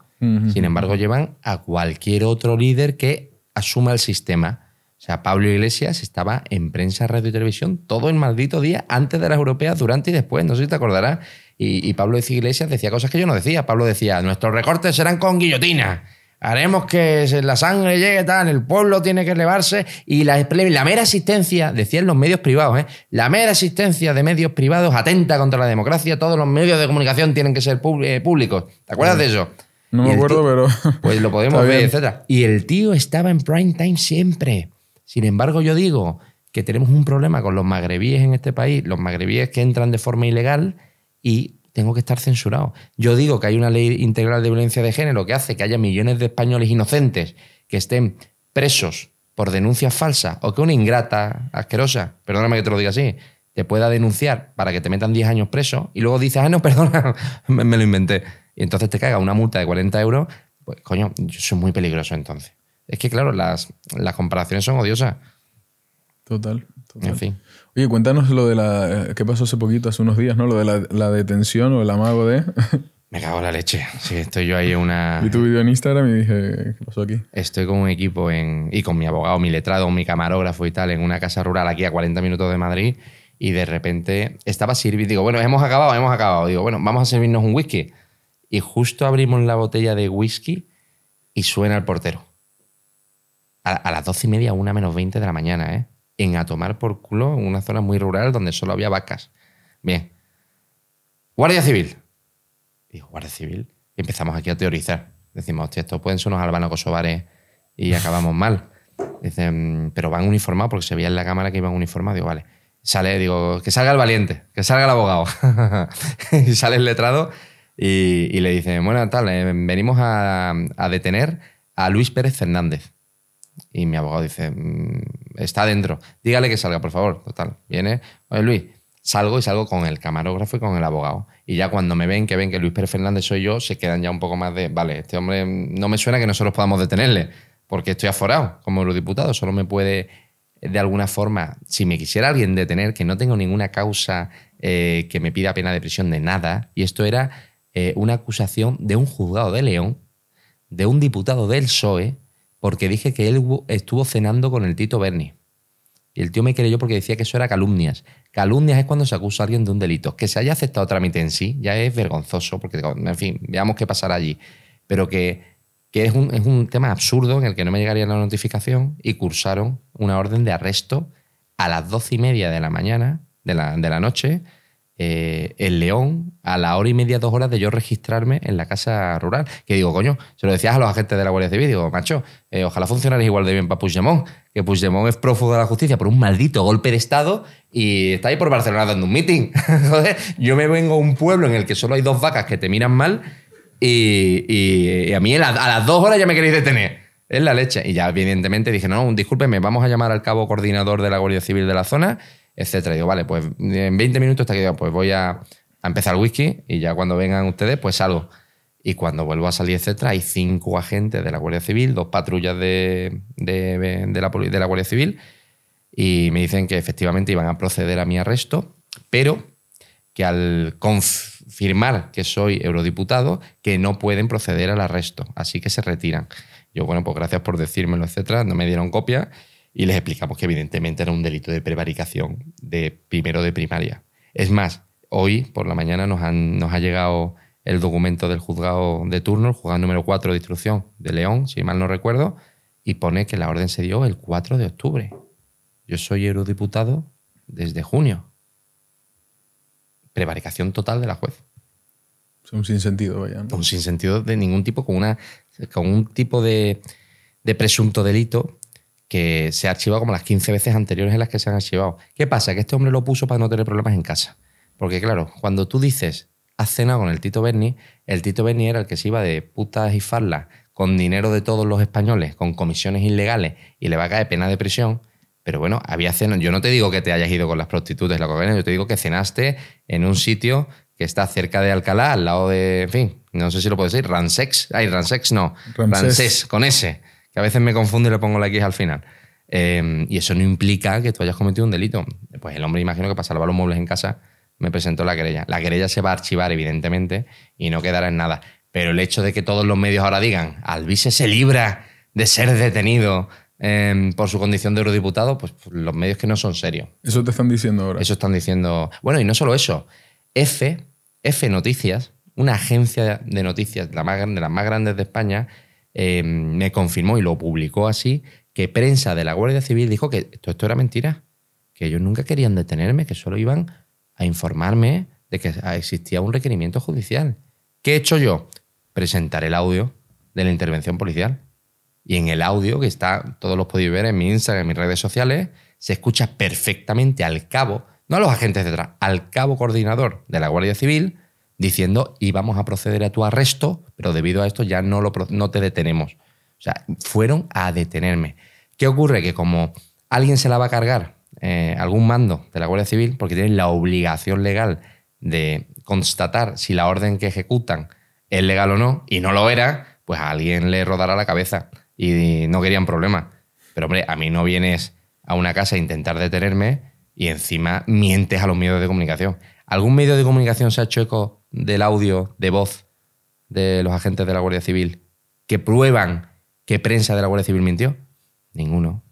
Sin embargo, llevan a cualquier otro líder que asuma el sistema. O sea, Pablo Iglesias estaba en prensa, radio y televisión todo el maldito día, antes de las europeas, durante y después. No sé si te acordarás. Y, Pablo Iglesias decía cosas que yo no decía. Pablo decía, nuestros recortes serán con guillotina haremos que la sangre llegue tal, el pueblo tiene que elevarse y la, mera existencia, decían los medios privados, ¿eh? la mera asistencia de medios privados atenta contra la democracia, todos los medios de comunicación tienen que ser eh, públicos. ¿Te acuerdas de eso? No me acuerdo, pero... Pues lo podemos ver, etc. Y el tío estaba en prime time siempre. Sin embargo, yo digo que tenemos un problema con los magrebíes en este país, los magrebíes que entran de forma ilegal y tengo que estar censurado. Yo digo que hay una ley integral de violencia de género que hace que haya millones de españoles inocentes que estén presos por denuncias falsas o que una ingrata, asquerosa, perdóname que te lo diga así, te pueda denunciar para que te metan 10 años preso y luego dices, ah, no, perdona, me, lo inventé. Y entonces te caiga una multa de 40 euros, pues coño, yo soy muy peligroso entonces. Es que, claro, las, comparaciones son odiosas. Total, total. En fin. Oye, cuéntanos lo de la. Eh, ¿Qué pasó hace poquito, hace unos días, no? Lo de la, detención o el amago de. Me cago en la leche. Sí, estoy yo ahí en una. Vi tu video en Instagram y dije, ¿qué pasó aquí? Estoy con un equipo en, y con mi abogado, mi letrado, mi camarógrafo y tal, en una casa rural aquí a 40 minutos de Madrid. Y de repente estaba Sirvi. Digo, bueno, hemos acabado, hemos acabado. Digo, bueno, vamos a servirnos un whisky. Y justo abrimos la botella de whisky y suena el portero a, las doce y media, una menos veinte de la mañana, ¿eh? En a tomar por culo en una zona muy rural donde solo había vacas. Bien. Guardia Civil. Digo, Guardia Civil. empezamos aquí a teorizar. Decimos, hostia, esto pueden ser unos albanos kosovares y acabamos mal. Dicen, pero van uniformados porque se veía en la cámara que iban uniformados. Digo, vale. Sale, digo, que salga el valiente, que salga el abogado. y sale el letrado y, le dicen, bueno, tal, eh, venimos a detener a Luis Pérez Fernández. Y mi abogado dice, mm, está dentro, dígale que salga, por favor. Total, viene, oye Luis, salgo y salgo con el camarógrafo y con el abogado. Y ya cuando me ven, que ven que Luis Pérez Fernández soy yo, se quedan ya un poco más de, vale, este hombre mm, no me suena que nosotros podamos detenerle, porque estoy aforado como los diputados, solo me puede, de alguna forma, si me quisiera alguien detener, que no tengo ninguna causa eh, que me pida pena de prisión de nada, y esto era eh, una acusación de un juzgado de León, de un diputado del PSOE, porque dije que él estuvo cenando con el Tito Berni. Y el tío me creyó porque decía que eso era calumnias. Calumnias es cuando se acusa a alguien de un delito. Que se haya aceptado trámite en sí ya es vergonzoso, porque, en fin, veamos qué pasará allí. Pero que, es, un, tema absurdo en el que no me llegaría la notificación y cursaron una orden de arresto a las doce y media de la mañana, de la, de la noche, el eh, en León a la hora y media, dos horas de yo registrarme en la casa rural. Que digo, coño, se lo decías a los agentes de la Guardia Civil, digo, macho, eh, ojalá funcionares igual de bien para Puigdemont, que Puigdemont es prófugo de la justicia por un maldito golpe de Estado y está ahí por Barcelona dando un meeting. yo me vengo a un pueblo en el que solo hay dos vacas que te miran mal y, a mí a las, dos horas ya me queréis detener. Es la leche. Y ya, evidentemente, dije, no, discúlpeme, vamos a llamar al cabo coordinador de la Guardia Civil de la zona etcétera. Y digo, vale, pues en 20 minutos te que digo, pues voy a, empezar el whisky y ya cuando vengan ustedes, pues salgo. Y cuando vuelvo a salir, etcétera, hay cinco agentes de la Guardia Civil, dos patrullas de, de, la, de la Guardia Civil, y me dicen que efectivamente iban a proceder a mi arresto, pero que al confirmar que soy eurodiputado, que no pueden proceder al arresto, así que se retiran. Yo, bueno, pues gracias por decírmelo, etcétera, no me dieron copia y les explicamos que evidentemente era un delito de prevaricación de primero de primaria. Es más, hoy por la mañana nos, ha llegado el documento del juzgado de turno, el juzgado número 4 de instrucción de León, si mal no recuerdo, y pone que la orden se dio el 4 de octubre. Yo soy eurodiputado desde junio. Prevaricación total de la juez. Es un sinsentido, vaya. Un sinsentido de ningún tipo, con, una, con un tipo de, de presunto delito que se ha archivado como las 15 veces anteriores en las que se han archivado. ¿Qué pasa? Que este hombre lo puso para no tener problemas en casa. Porque claro, cuando tú dices, has cenado con el Tito Berni, el Tito Berni era el que se iba de putas y farlas con dinero de todos los españoles, con comisiones ilegales y le va a caer pena de prisión. Pero bueno, había cena. Yo no te digo que te hayas ido con las prostitutas la cocaína, yo te digo que cenaste en un sitio que está cerca de Alcalá, al lado de, en fin, no sé si lo puedo decir, Ransex, ay, Ransex no, Ramsés, con S que a veces me confundo y le pongo la X al final. Em, y eso no implica que tú hayas cometido un delito. Pues el hombre, imagino que para salvar los muebles en casa, me presentó la querella. La querella se va a archivar, evidentemente, y no quedará en nada. Pero el hecho de que todos los medios ahora digan, Alvise se libra de ser detenido em, por su condición de eurodiputado, pues, pues los medios que no son serios. Eso te están diciendo ahora. Eso están diciendo. Bueno, y no solo eso. F, F Noticias, una agencia de noticias, la más, de las más grandes de España, eh, me confirmó y lo publicó así, que prensa de la Guardia Civil dijo que todo esto era mentira, que ellos nunca querían detenerme, que solo iban a informarme de que existía un requerimiento judicial. ¿Qué he hecho yo? Presentar el audio de la intervención policial. Y en el audio, que está, todos los podéis ver en mi Instagram, en mis redes sociales, se escucha perfectamente al cabo, no a los agentes detrás, al cabo coordinador de la Guardia Civil, diciendo y vamos a proceder a tu arresto, pero debido a esto ya no, lo, no te detenemos. O sea, fueron a detenerme. ¿Qué ocurre? Que como alguien se la va a cargar, eh, algún mando de la Guardia Civil, porque tienen la obligación legal de constatar si la orden que ejecutan es legal o no, y no lo era, pues a alguien le rodará la cabeza y no querían problema. Pero hombre, a mí no vienes a una casa a intentar detenerme y encima mientes a los medios de comunicación. ¿Algún medio de comunicación se ha hecho eco del audio de voz de los agentes de la Guardia Civil que prueban que prensa de la Guardia Civil mintió? Ninguno.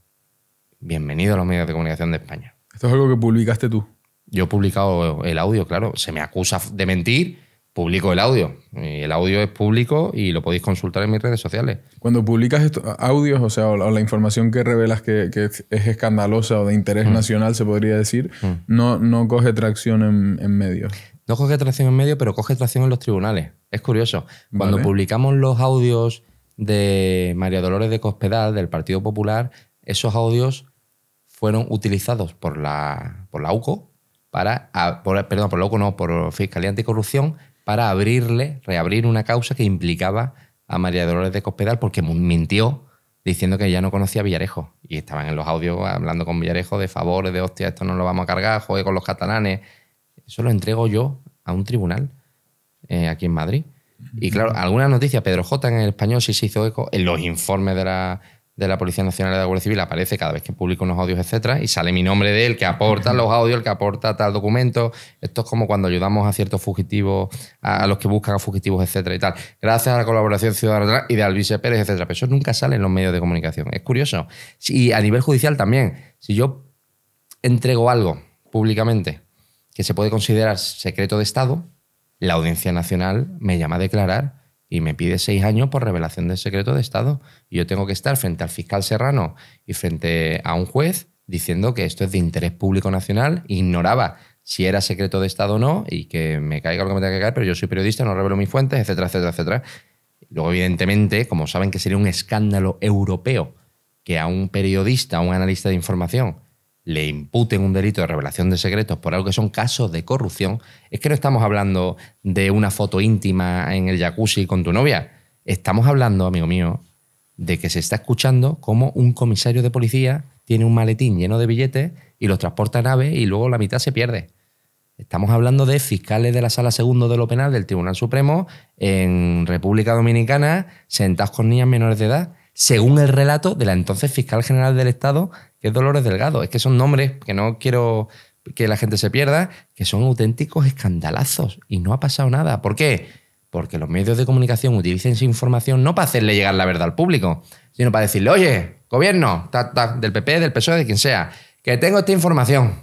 Bienvenido a los medios de comunicación de España. Esto es algo que publicaste tú. Yo he publicado el audio, claro. Se me acusa de mentir, publico el audio. El audio es público y lo podéis consultar en mis redes sociales. Cuando publicas audios, o sea, o la, información que revelas que, es escandalosa o de interés mm. nacional, se podría decir, mm. no, no coge tracción en, en medios. No coge tracción en medio, pero coge tracción en los tribunales. Es curioso. Cuando publicamos los audios de María Dolores de Cospedal, del Partido Popular, esos audios fueron utilizados por la, por la UCO, para, perdón, por la UCO no, por Fiscalía Anticorrupción, para abrirle, reabrir una causa que implicaba a María Dolores de Cospedal porque mintió diciendo que ya no conocía a Villarejo. Y estaban en los audios hablando con Villarejo de favores, de hostia, esto no lo vamos a cargar, juegue con los catalanes, eso lo entrego yo a un tribunal eh, aquí en Madrid. Y claro, alguna noticia, Pedro J en español sí se hizo eco, en los informes de la, Policía Nacional de la Guardia Civil aparece cada vez que publico unos audios, etcétera, y sale mi nombre de él, que aporta los audios, el que aporta tal documento. Esto es como cuando ayudamos a ciertos fugitivos, a, los que buscan a fugitivos, etcétera, y tal. Gracias a la colaboración ciudadana y de Alvise Pérez, etcétera. Pero eso nunca sale en los medios de comunicación. Es curioso. Y a nivel judicial también. Si yo entrego algo públicamente que se puede considerar secreto de Estado, la Audiencia Nacional me llama a declarar y me pide seis años por revelación del secreto de Estado. Y yo tengo que estar frente al fiscal Serrano y frente a un juez diciendo que esto es de interés público nacional. Ignoraba si era secreto de Estado o no y que me caiga lo que me tenga que caer, pero yo soy periodista, no revelo mis fuentes, etcétera, etcétera, etcétera. Luego, evidentemente, como saben que sería un escándalo europeo que a un periodista, a un analista de información, le imputen un delito de revelación de secretos por algo que son casos de corrupción, es que no estamos hablando de una foto íntima en el jacuzzi con tu novia. Estamos hablando, amigo mío, de que se está escuchando cómo un comisario de policía tiene un maletín lleno de billetes y los transporta a nave y luego la mitad se pierde. Estamos hablando de fiscales de la Sala Segundo de lo Penal del Tribunal Supremo en República Dominicana sentados con niñas menores de edad según el relato de la entonces fiscal general del Estado, que es Dolores Delgado. Es que son nombres que no quiero que la gente se pierda, que son auténticos escandalazos y no ha pasado nada. ¿Por qué? Porque los medios de comunicación utilizan esa información no para hacerle llegar la verdad al público, sino para decirle, oye, gobierno, del PP, del PSOE, de quien sea, que tengo esta información.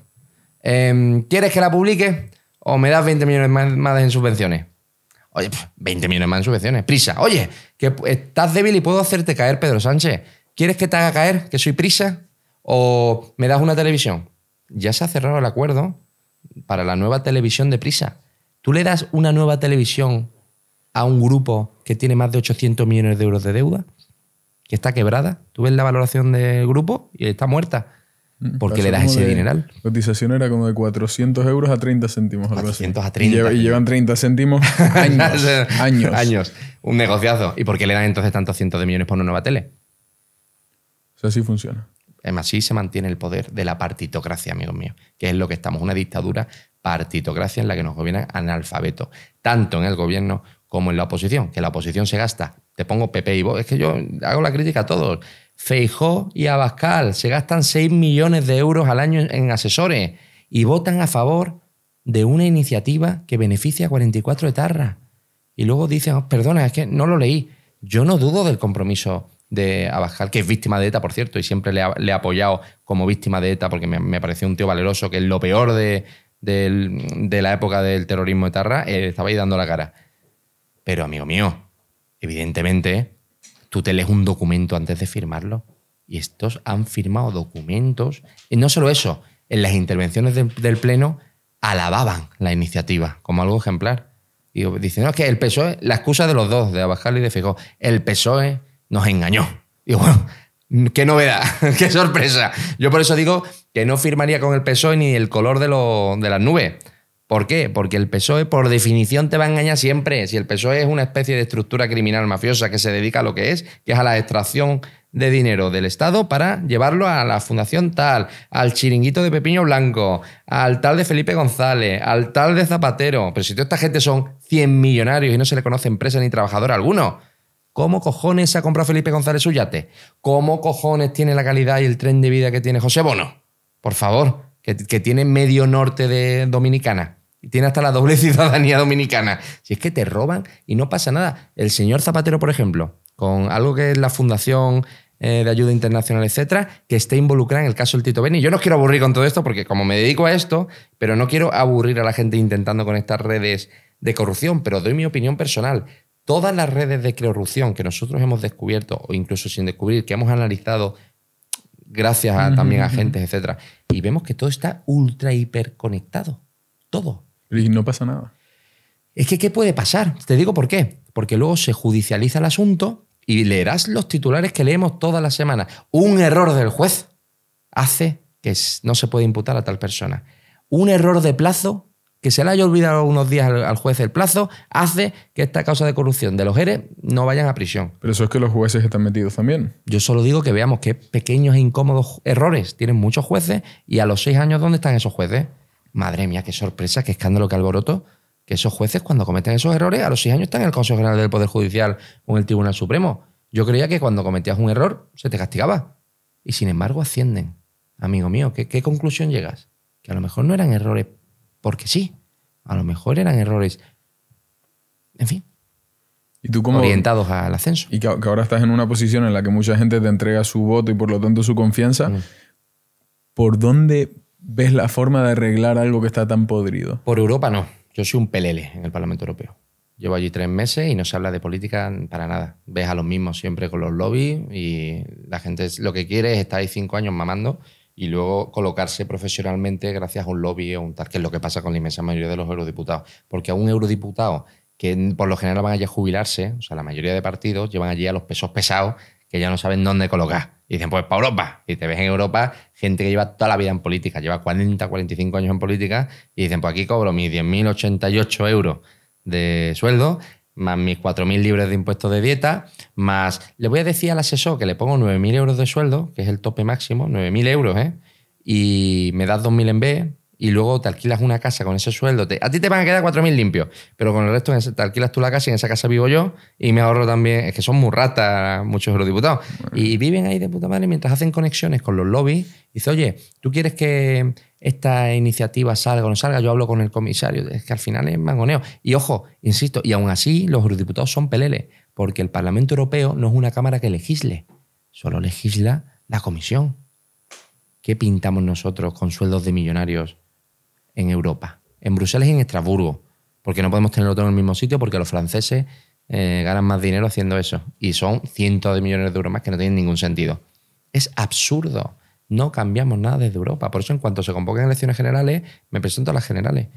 Em, ¿Quieres que la publique o me das 20 millones más en subvenciones? Oye, 20 pues, millones más en subvenciones. Prisa. Oye, que estás débil y puedo hacerte caer, Pedro Sánchez. ¿Quieres que te haga caer? ¿Que soy prisa? ¿O me das una televisión? Ya se ha cerrado el acuerdo para la nueva televisión de prisa. Tú le das una nueva televisión a un grupo que tiene más de 800 millones de euros de deuda, que está quebrada. Tú ves la valoración del grupo y está muerta. Mm. Porque le das ese dineral? La cotización era como de 400 euros a 30 céntimos. 400 a 30. Y, llevan 30 céntimos años, años. Un negociazo. ¿Y por qué le dan entonces tantos cientos de millones por una nueva tele? O sea, así funciona. más, así se mantiene el poder de la partitocracia, amigos míos, que es lo que estamos, una dictadura partitocracia en la que nos gobiernan analfabeto tanto en el gobierno como en la oposición, que la oposición se gasta. Te pongo PP y vos, es que yo hago la crítica a todos Feijó y Abascal se gastan 6 millones de euros al año en asesores y votan a favor de una iniciativa que beneficia a 44 etarras. Y luego dicen, oh, perdona, es que no lo leí. Yo no dudo del compromiso de Abascal, que es víctima de ETA, por cierto, y siempre le, he apoyado como víctima de ETA porque me, pareció un tío valeroso, que es lo peor de, la época del terrorismo etarra, eh, estaba ahí dando la cara. Pero, amigo mío, evidentemente tú te lees un documento antes de firmarlo. Y estos han firmado documentos. Y no solo eso, en las intervenciones del Pleno alababan la iniciativa como algo ejemplar. Y dicen, no, es que el PSOE, la excusa de los dos, de Abascal y de Fijó, el PSOE nos engañó. Y bueno, qué novedad, qué sorpresa. Yo por eso digo que no firmaría con el PSOE ni el color de, de las nubes. ¿Por qué? Porque el PSOE por definición te va a engañar siempre. Si el PSOE es una especie de estructura criminal mafiosa que se dedica a lo que es, que es a la extracción de dinero del Estado para llevarlo a la fundación tal, al chiringuito de Pepiño Blanco, al tal de Felipe González, al tal de Zapatero. Pero si toda esta gente son 100 millonarios y no se le conoce empresa ni trabajador alguno, ¿Cómo cojones ha comprado Felipe González su yate? ¿Cómo cojones tiene la calidad y el tren de vida que tiene José Bono? Por favor, que tiene medio norte de Dominicana tiene hasta la doble ciudadanía dominicana. Si es que te roban y no pasa nada. El señor Zapatero, por ejemplo, con algo que es la Fundación eh, de Ayuda Internacional, etcétera, que esté involucrada en el caso del Tito Beni. Yo no quiero aburrir con todo esto porque, como me dedico a esto, pero no quiero aburrir a la gente intentando con estas redes de corrupción, pero doy mi opinión personal. Todas las redes de corrupción que nosotros hemos descubierto, o incluso sin descubrir, que hemos analizado gracias también a agentes, etcétera, y vemos que todo está ultra hiperconectado. Todo. Y no pasa nada. Es que, ¿qué puede pasar? Te digo por qué. Porque luego se judicializa el asunto y leerás los titulares que leemos todas las semanas. Un error del juez hace que no se puede imputar a tal persona. Un error de plazo, que se le haya olvidado unos días al juez el plazo, hace que esta causa de corrupción de los ERE no vayan a prisión. Pero eso es que los jueces están metidos también. Yo solo digo que veamos qué pequeños e incómodos errores tienen muchos jueces y a los seis años, ¿dónde están esos jueces? Madre mía, qué sorpresa, qué escándalo, qué alboroto. Que esos jueces, cuando cometen esos errores, a los seis años están en el Consejo General del Poder Judicial o en el Tribunal Supremo. Yo creía que cuando cometías un error se te castigaba. Y sin embargo ascienden. Amigo mío, ¿qué, conclusión llegas? Que a lo mejor no eran errores porque sí. A lo mejor eran errores. En fin, ¿Y tú cómo, orientados al ascenso. Y que, ahora estás en una posición en la que mucha gente te entrega su voto y por lo tanto su confianza. Mm. ¿Por dónde ves la forma de arreglar algo que está tan podrido? Por Europa no. Yo soy un pelele en el Parlamento Europeo. Llevo allí tres meses y no se habla de política para nada. Ves a los mismos siempre con los lobbies y la gente lo que quiere es estar ahí cinco años mamando y luego colocarse profesionalmente gracias a un lobby o un tal, que es lo que pasa con la inmensa mayoría de los eurodiputados. Porque a un eurodiputado que por lo general van allí a jubilarse, o sea, la mayoría de partidos llevan allí a los pesos pesados que ya no saben dónde colocar. Y dicen, pues para Europa. Y te ves en Europa gente que lleva toda la vida en política, lleva 40, 45 años en política, y dicen, pues aquí cobro mis 10.088 euros de sueldo, más mis 4.000 libres de impuestos de dieta, más le voy a decir al asesor que le pongo 9.000 euros de sueldo, que es el tope máximo, 9.000 euros, ¿eh? Y me das 2.000 en B, y luego te alquilas una casa con ese sueldo. Te, a ti te van a quedar 4.000 limpios, pero con el resto te alquilas tú la casa y en esa casa vivo yo y me ahorro también. Es que son muy ratas muchos eurodiputados. Y viven ahí de puta madre mientras hacen conexiones con los lobbies. Dice, oye, ¿tú quieres que esta iniciativa salga o no salga? Yo hablo con el comisario. Es que al final es mangoneo. Y ojo, insisto, y aún así los eurodiputados son peleles, porque el Parlamento Europeo no es una cámara que legisle, solo legisla la comisión. ¿Qué pintamos nosotros con sueldos de millonarios? en Europa, en Bruselas y en Estrasburgo, porque no podemos tenerlo todo en el mismo sitio porque los franceses eh, ganan más dinero haciendo eso y son cientos de millones de euros más que no tienen ningún sentido. Es absurdo. No cambiamos nada desde Europa. Por eso, en cuanto se convoquen elecciones generales, me presento a las generales.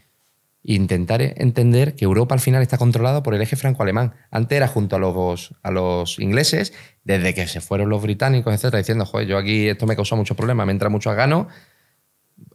Intentaré entender que Europa al final está controlada por el eje franco-alemán. Antes era junto a los, a los ingleses, desde que se fueron los británicos, etcétera, diciendo, joder, yo aquí esto me causó muchos problemas, me entra mucho a gano,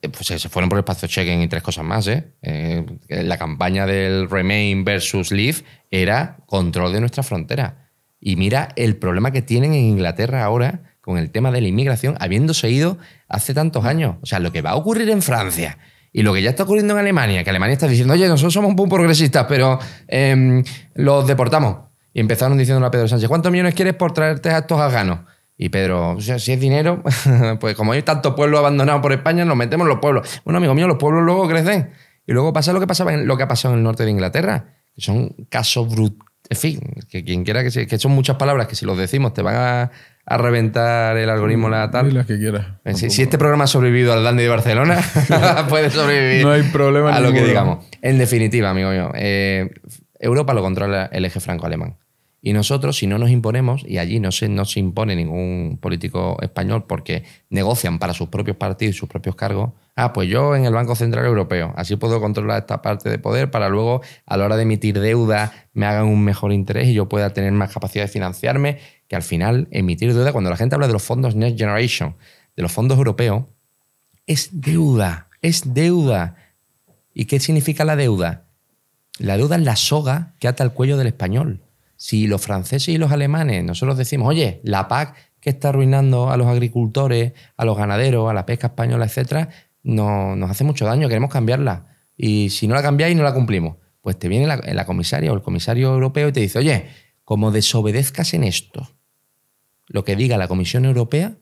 eh, pues se fueron por el espacio Schengen y tres cosas más. ¿eh? ¿eh? la campaña del Remain versus Leave era control de nuestra frontera. Y mira el problema que tienen en Inglaterra ahora con el tema de la inmigración, habiéndose ido hace tantos años. O sea, lo que va a ocurrir en Francia y lo que ya está ocurriendo en Alemania, que Alemania está diciendo, oye, nosotros somos un poco progresistas, pero em, los deportamos. Y empezaron diciendo a Pedro Sánchez, ¿cuántos millones quieres por traerte a estos afganos? Y Pedro, o sea, si es dinero, pues como hay tantos pueblos abandonados por España, nos metemos en los pueblos. Bueno, amigo mío, los pueblos luego crecen. Y luego pasa lo que, pasaba lo que ha pasado en el norte de Inglaterra, que son casos brutales. En fin, que quien quiera que, se, que son muchas palabras que si los decimos te van a, reventar el algoritmo la las que quieras. Eh, si, este programa ha sobrevivido al Dandy de Barcelona, puede sobrevivir. No hay problema. A lo que digamos. En definitiva, amigo mío, eh, Europa lo controla el eje franco-alemán. Y nosotros, si no nos imponemos, y allí no se, no impone ningún político español porque negocian para sus propios partidos y sus propios cargos, ah, pues yo en el Banco Central Europeo, así puedo controlar esta parte de poder para luego, a la hora de emitir deuda, me hagan un mejor interés y yo pueda tener más capacidad de financiarme, que al final emitir deuda, cuando la gente habla de los fondos Next Generation, de los fondos europeos, es deuda, es deuda. ¿Y qué significa la deuda? La deuda es la soga que ata el cuello del español. Si los franceses y los alemanes, nosotros decimos, oye, la PAC que está arruinando a los agricultores, a los ganaderos, a la pesca española, etcétera, no, nos hace mucho daño, queremos cambiarla. Y si no la cambiáis, no la cumplimos. Pues te viene la, comisaria o el comisario europeo y te dice, oye, como desobedezcas en esto, lo que diga la Comisión Europea,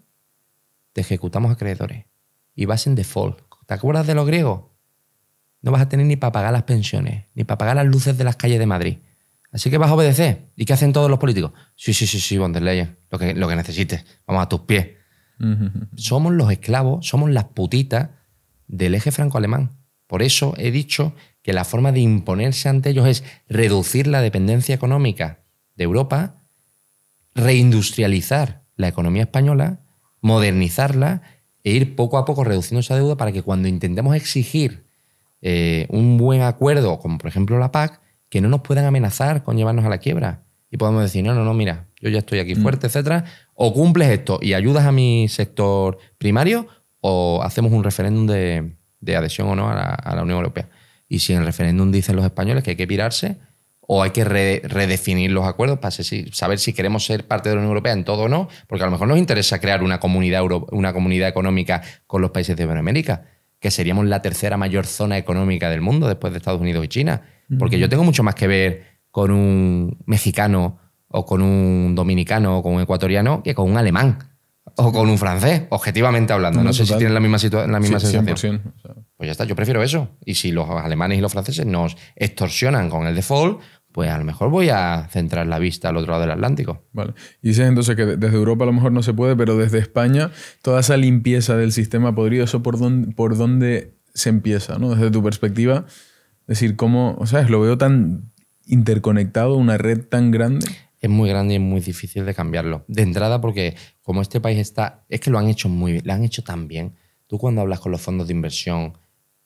te ejecutamos acreedores y vas en default. ¿Te acuerdas de los griegos? No vas a tener ni para pagar las pensiones, ni para pagar las luces de las calles de Madrid. Así que vas a obedecer. ¿Y qué hacen todos los políticos? Sí, sí, sí, sí, von der lo que, lo que necesites. Vamos a tus pies. Somos los esclavos, somos las putitas del eje franco-alemán. Por eso he dicho que la forma de imponerse ante ellos es reducir la dependencia económica de Europa, reindustrializar la economía española, modernizarla e ir poco a poco reduciendo esa deuda para que cuando intentemos exigir eh, un buen acuerdo, como por ejemplo la PAC, que no nos puedan amenazar con llevarnos a la quiebra. Y podemos decir, no, no, no, mira, yo ya estoy aquí mm. fuerte, etcétera. O cumples esto y ayudas a mi sector primario, o hacemos un referéndum de, adhesión o no a la, Unión Europea. Y si en el referéndum dicen los españoles que hay que pirarse, o hay que redefinir los acuerdos para saber si queremos ser parte de la Unión Europea en todo o no, porque a lo mejor nos interesa crear una comunidad, una comunidad económica con los países de Iberoamérica, que seríamos la tercera mayor zona económica del mundo después de Estados Unidos y China porque yo tengo mucho más que ver con un mexicano o con un dominicano o con un ecuatoriano que con un alemán o con un francés, objetivamente hablando. No, sé si tienen la misma, la misma Pues ya está, yo prefiero eso. Y si los alemanes y los franceses nos extorsionan con el default, pues a lo mejor voy a centrar la vista al otro lado del Atlántico. Vale. Y dices entonces que desde Europa a lo mejor no se puede, pero desde España toda esa limpieza del sistema podrido, ¿eso por dónde, por se empieza? ¿no? Desde tu perspectiva, es decir, cómo, o lo veo tan interconectado, una red tan grande. Es muy grande y es muy difícil de cambiarlo. De entrada, porque como este país está, es que lo han hecho muy bien, lo han hecho tan bien. Tú cuando hablas con los fondos de inversión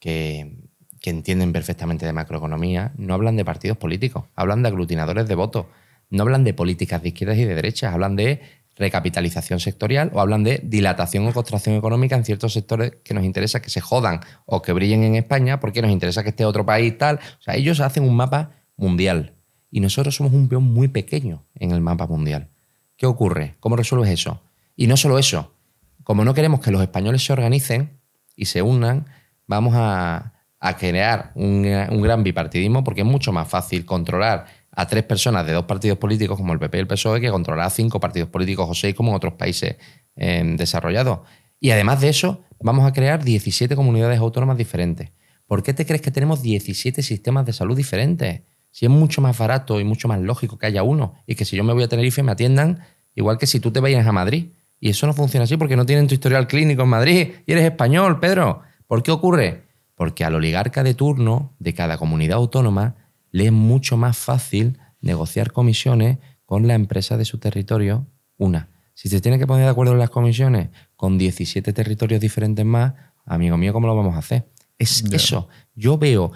que, que entienden perfectamente de macroeconomía, no hablan de partidos políticos, hablan de aglutinadores de votos, no hablan de políticas de izquierdas y de derechas, hablan de recapitalización sectorial o hablan de dilatación o contracción económica en ciertos sectores que nos interesa que se jodan o que brillen en España porque nos interesa que esté otro país tal. O sea, ellos hacen un mapa mundial y nosotros somos un peón muy pequeño en el mapa mundial. ¿Qué ocurre? ¿Cómo resuelves eso? Y no solo eso, como no queremos que los españoles se organicen y se unan, vamos a, crear un gran bipartidismo porque es mucho más fácil controlar a tres personas de dos partidos políticos como el PP y el PSOE que controlará cinco partidos políticos o seis como en otros países em, desarrollados. Y además de eso, vamos a crear 17 comunidades autónomas diferentes. ¿Por qué te crees que tenemos 17 sistemas de salud diferentes? Si es mucho más barato y mucho más lógico que haya uno y que si yo me voy a Tenerife me atiendan igual que si tú te vayas a Madrid. Y eso no funciona así porque no tienen tu historial clínico en Madrid y eres español, Pedro. ¿Por qué ocurre? Porque al oligarca de turno de cada comunidad autónoma le es mucho más fácil negociar comisiones con la empresa de su territorio, una. Si se tiene que poner de acuerdo en las comisiones con 17 territorios diferentes más, amigo mío, ¿cómo lo vamos a hacer? Es eso. Yo veo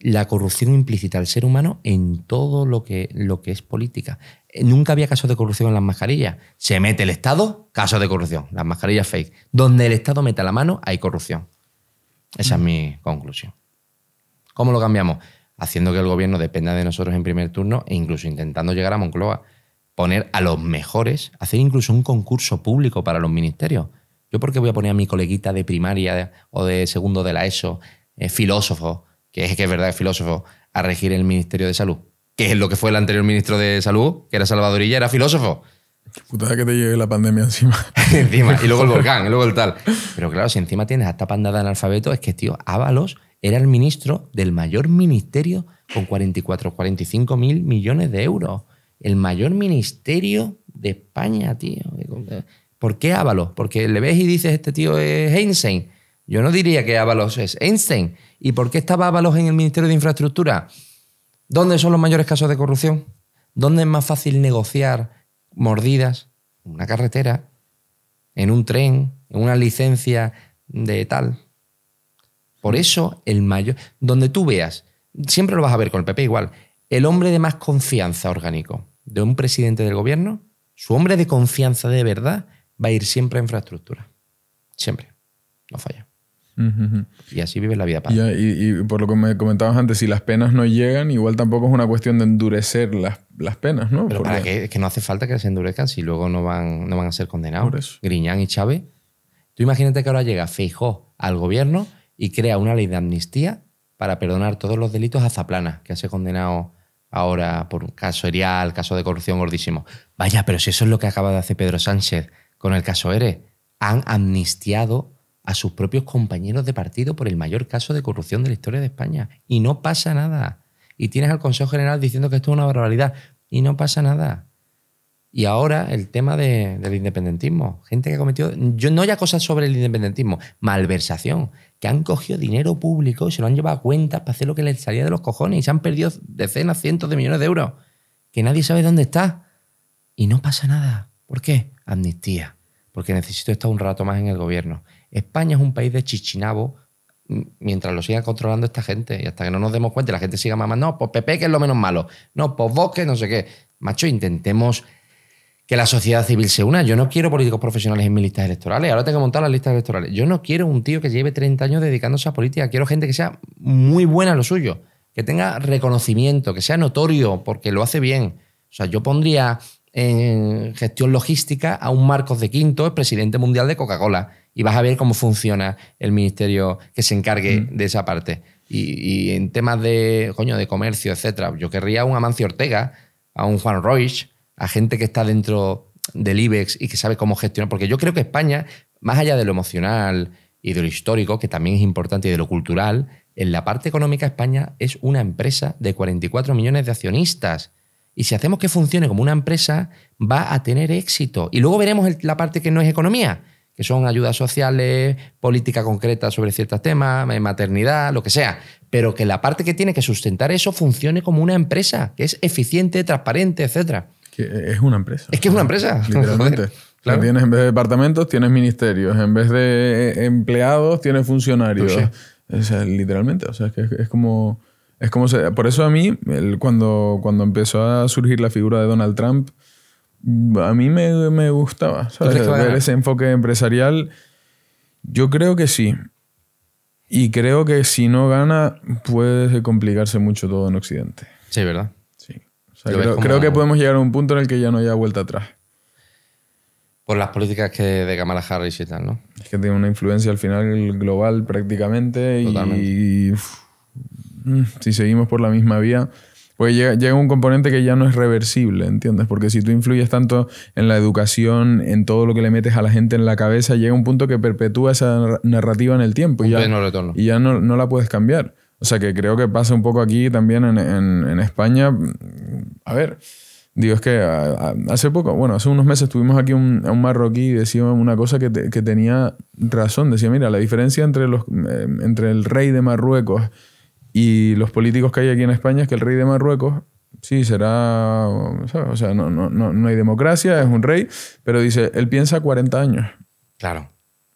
la corrupción implícita al ser humano en todo lo que, lo que es política. Eh, nunca había casos de corrupción en las mascarillas. Se mete el Estado, caso de corrupción, las mascarillas fake. Donde el Estado meta la mano, hay corrupción. Esa es mi conclusión. ¿Cómo lo cambiamos? haciendo que el gobierno dependa de nosotros en primer turno e incluso intentando llegar a Moncloa, poner a los mejores, hacer incluso un concurso público para los ministerios. Yo qué voy a poner a mi coleguita de primaria o de segundo de la ESO, eh, filósofo, que es que es verdad, filósofo, a regir el Ministerio de Salud, ¿Qué es lo que fue el anterior ministro de Salud, que era Salvadorilla, era filósofo. Putada que te llegue la pandemia encima. encima, y luego el volcán, y luego el tal. Pero claro, si encima tienes a esta pandada de analfabetos, es que, tío, Ábalos era el ministro del mayor ministerio con 44, 45 mil millones de euros. El mayor ministerio de España, tío. ¿Por qué Ábalos? Porque le ves y dices, este tío es Einstein. Yo no diría que Ábalos es Einstein. ¿Y por qué estaba Ábalos en el Ministerio de Infraestructura? ¿Dónde son los mayores casos de corrupción? ¿Dónde es más fácil negociar mordidas? En una carretera, en un tren, en una licencia de tal. Por eso el mayor, donde tú veas, siempre lo vas a ver con el PP igual, el hombre de más confianza orgánico de un presidente del gobierno, su hombre de confianza de verdad va a ir siempre a infraestructura. Siempre. No falla. Y así vive la vida paz. Y, por lo que me comentabas antes, si las penas no llegan, igual tampoco es una cuestión de endurecer las, penas, ¿no? Pero Es que no hace falta que se endurezcan si luego no van, no van a ser condenados. Griñán y Chávez. Tú imagínate que ahora llega Feijó al gobierno y crea una ley de amnistía para perdonar todos los delitos a Zaplana, que sido condenado ahora por un caso Erial, caso de corrupción gordísimo. Vaya, pero si eso es lo que acaba de hacer Pedro Sánchez con el caso ERE, han amnistiado a sus propios compañeros de partido por el mayor caso de corrupción de la historia de España. Y no pasa nada. Y tienes al Consejo General diciendo que esto es una barbaridad. Y no pasa nada. Y ahora el tema del independentismo. Gente que ha cometido, yo, no haya cosas sobre el independentismo, malversación. Que han cogido dinero público y se lo han llevado a cuentas para hacer lo que les salía de los cojones. Y se han perdido decenas, cientos de millones de euros. Que nadie sabe dónde está. Y no pasa nada. ¿Por qué? Amnistía. Porque necesito estar un rato más en el gobierno. España es un país de chichinabo mientras lo sigan controlando esta gente y hasta que no nos demos cuenta y la gente siga mamando, no, pues Pepe que es lo menos malo, no, pues vos que no sé qué. Macho, intentemos que la sociedad civil se una. Yo no quiero políticos profesionales en mis listas electorales. Ahora tengo que montar las listas electorales. Yo no quiero un tío que lleve 30 años dedicándose a política. Quiero gente que sea muy buena en lo suyo, que tenga reconocimiento, que sea notorio porque lo hace bien. O sea, yo pondría en gestión logística a un Marcos de Quinto, el presidente mundial de Coca-Cola, y vas a ver cómo funciona el ministerio que se encargue mm. de esa parte. Y, en temas de, de comercio, etcétera, yo querría a un Amancio Ortega, a un Juan Roig, a gente que está dentro del IBEX y que sabe cómo gestionar. Porque yo creo que España, más allá de lo emocional y de lo histórico, que también es importante, y de lo cultural, en la parte económica España es una empresa de 44 millones de accionistas. Y si hacemos que funcione como una empresa, va a tener éxito. Y luego veremos la parte que no es economía, que son ayudas sociales, política concreta sobre ciertos temas, eh, maternidad, lo que sea. Pero que la parte que tiene que sustentar eso funcione como una empresa, que es eficiente, transparente, etcétera. Eh, es una empresa. Es que es una empresa. Literalmente. Tienes en vez de departamentos, tienes ministerios. En vez de eh, empleados, tienes funcionarios. literalmente. O sea, es, como. Es como por eso a mí, cuando, cuando empezó a surgir la figura de Donald Trump, a mí me, me gustaba. ese enfoque empresarial. Yo creo que sí. Y creo que si no gana, puede complicarse mucho todo en Occidente. Sí, ¿verdad? creo, que podemos llegar a un punto en el que ya no haya vuelta atrás. Por las políticas que de Kamala Harris y tal, ¿no? Es que tiene una influencia al final global prácticamente y mm, si seguimos por la misma vía, pues llega, un componente que ya no es reversible, ¿entiendes? Porque si tú influyes tanto en la educación, en todo lo que le metes a la gente en la cabeza, llega un punto que perpetúa esa narrativa en el tiempo y ya, no la puedes cambiar. O sea que creo que pasa un poco aquí también en, en España, a ver, digo, es que hace poco, bueno, hace unos meses tuvimos aquí a un marroquí y decía una cosa que, tenía razón. Decía, mira, la diferencia entre, los, em, entre el rey de Marruecos y los políticos que hay aquí en España es que el rey de Marruecos sí, será, o sea, no, hay democracia, es un rey, pero dice, él piensa 40 años. Claro.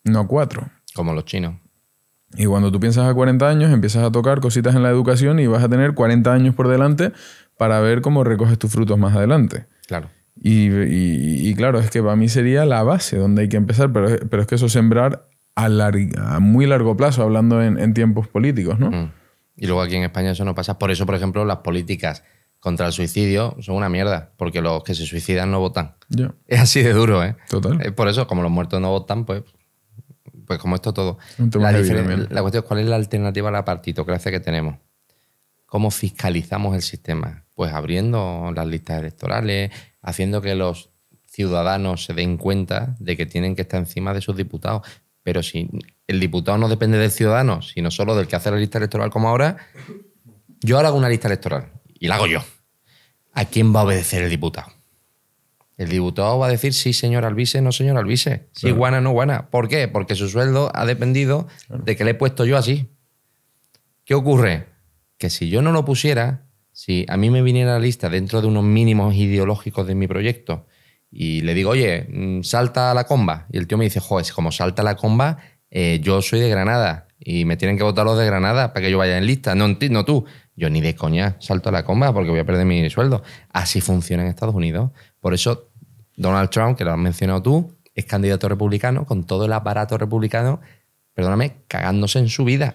No cuatro. Como los chinos. Y cuando tú piensas a 40 años, empiezas a tocar cositas en la educación y vas a tener 40 años por delante para ver cómo recoges tus frutos más adelante. Claro. Y, claro, es que para mí sería la base donde hay que empezar, pero, pero es que eso sembrar a, muy largo plazo, hablando en, tiempos políticos, ¿no? Mm. Y luego aquí en España eso no pasa. Por eso, por ejemplo, las políticas contra el suicidio son una mierda, porque los que se suicidan no votan. Es así de duro, ¿eh? Total. Es por eso, como los muertos no votan, pues, pues como esto todo. La, la cuestión es cuál es la alternativa a la partitocracia que tenemos. ¿Cómo fiscalizamos el sistema? pues abriendo las listas electorales, haciendo que los ciudadanos se den cuenta de que tienen que estar encima de sus diputados. Pero si el diputado no depende del ciudadano, sino solo del que hace la lista electoral como ahora, yo ahora hago una lista electoral y la hago yo. ¿A quién va a obedecer el diputado? El diputado va a decir sí, señor Alvise, no, señor Alvise. Sí, guana, no, guana. ¿Por qué? Porque su sueldo ha dependido de que le he puesto yo así. ¿Qué ocurre? Que si yo no lo pusiera, si a mí me viniera la lista dentro de unos mínimos ideológicos de mi proyecto y le digo, oye, mm, salta a la comba, y el tío me dice, joder, como salta a la comba, eh, yo soy de Granada y me tienen que votar los de Granada para que yo vaya en lista, no, no tú. Yo ni de coña salto a la comba porque voy a perder mi sueldo. Así funciona en Estados Unidos. Por eso Donald Trump, que lo has mencionado tú, es candidato republicano con todo el aparato republicano, perdóname, cagándose en su vida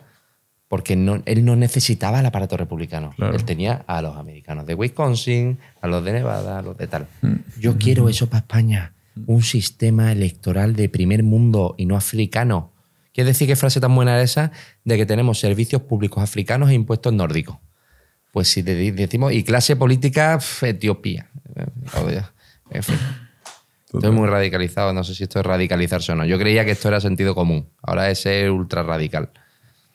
porque él no necesitaba el aparato republicano. Él tenía a los americanos de Wisconsin, a los de Nevada, a los de tal. Mm. Yo mm. quiero eso para España, mm. un sistema electoral de primer mundo y no africano. Quiere decir qué frase tan buena es esa de que tenemos servicios públicos africanos e impuestos nórdicos. Pues si decimos, y clase política, Etiopía. Eh, oh, Estoy muy radicalizado, no sé si esto es radicalizarse o no. Yo creía que esto era sentido común, ahora es ser ultra radical.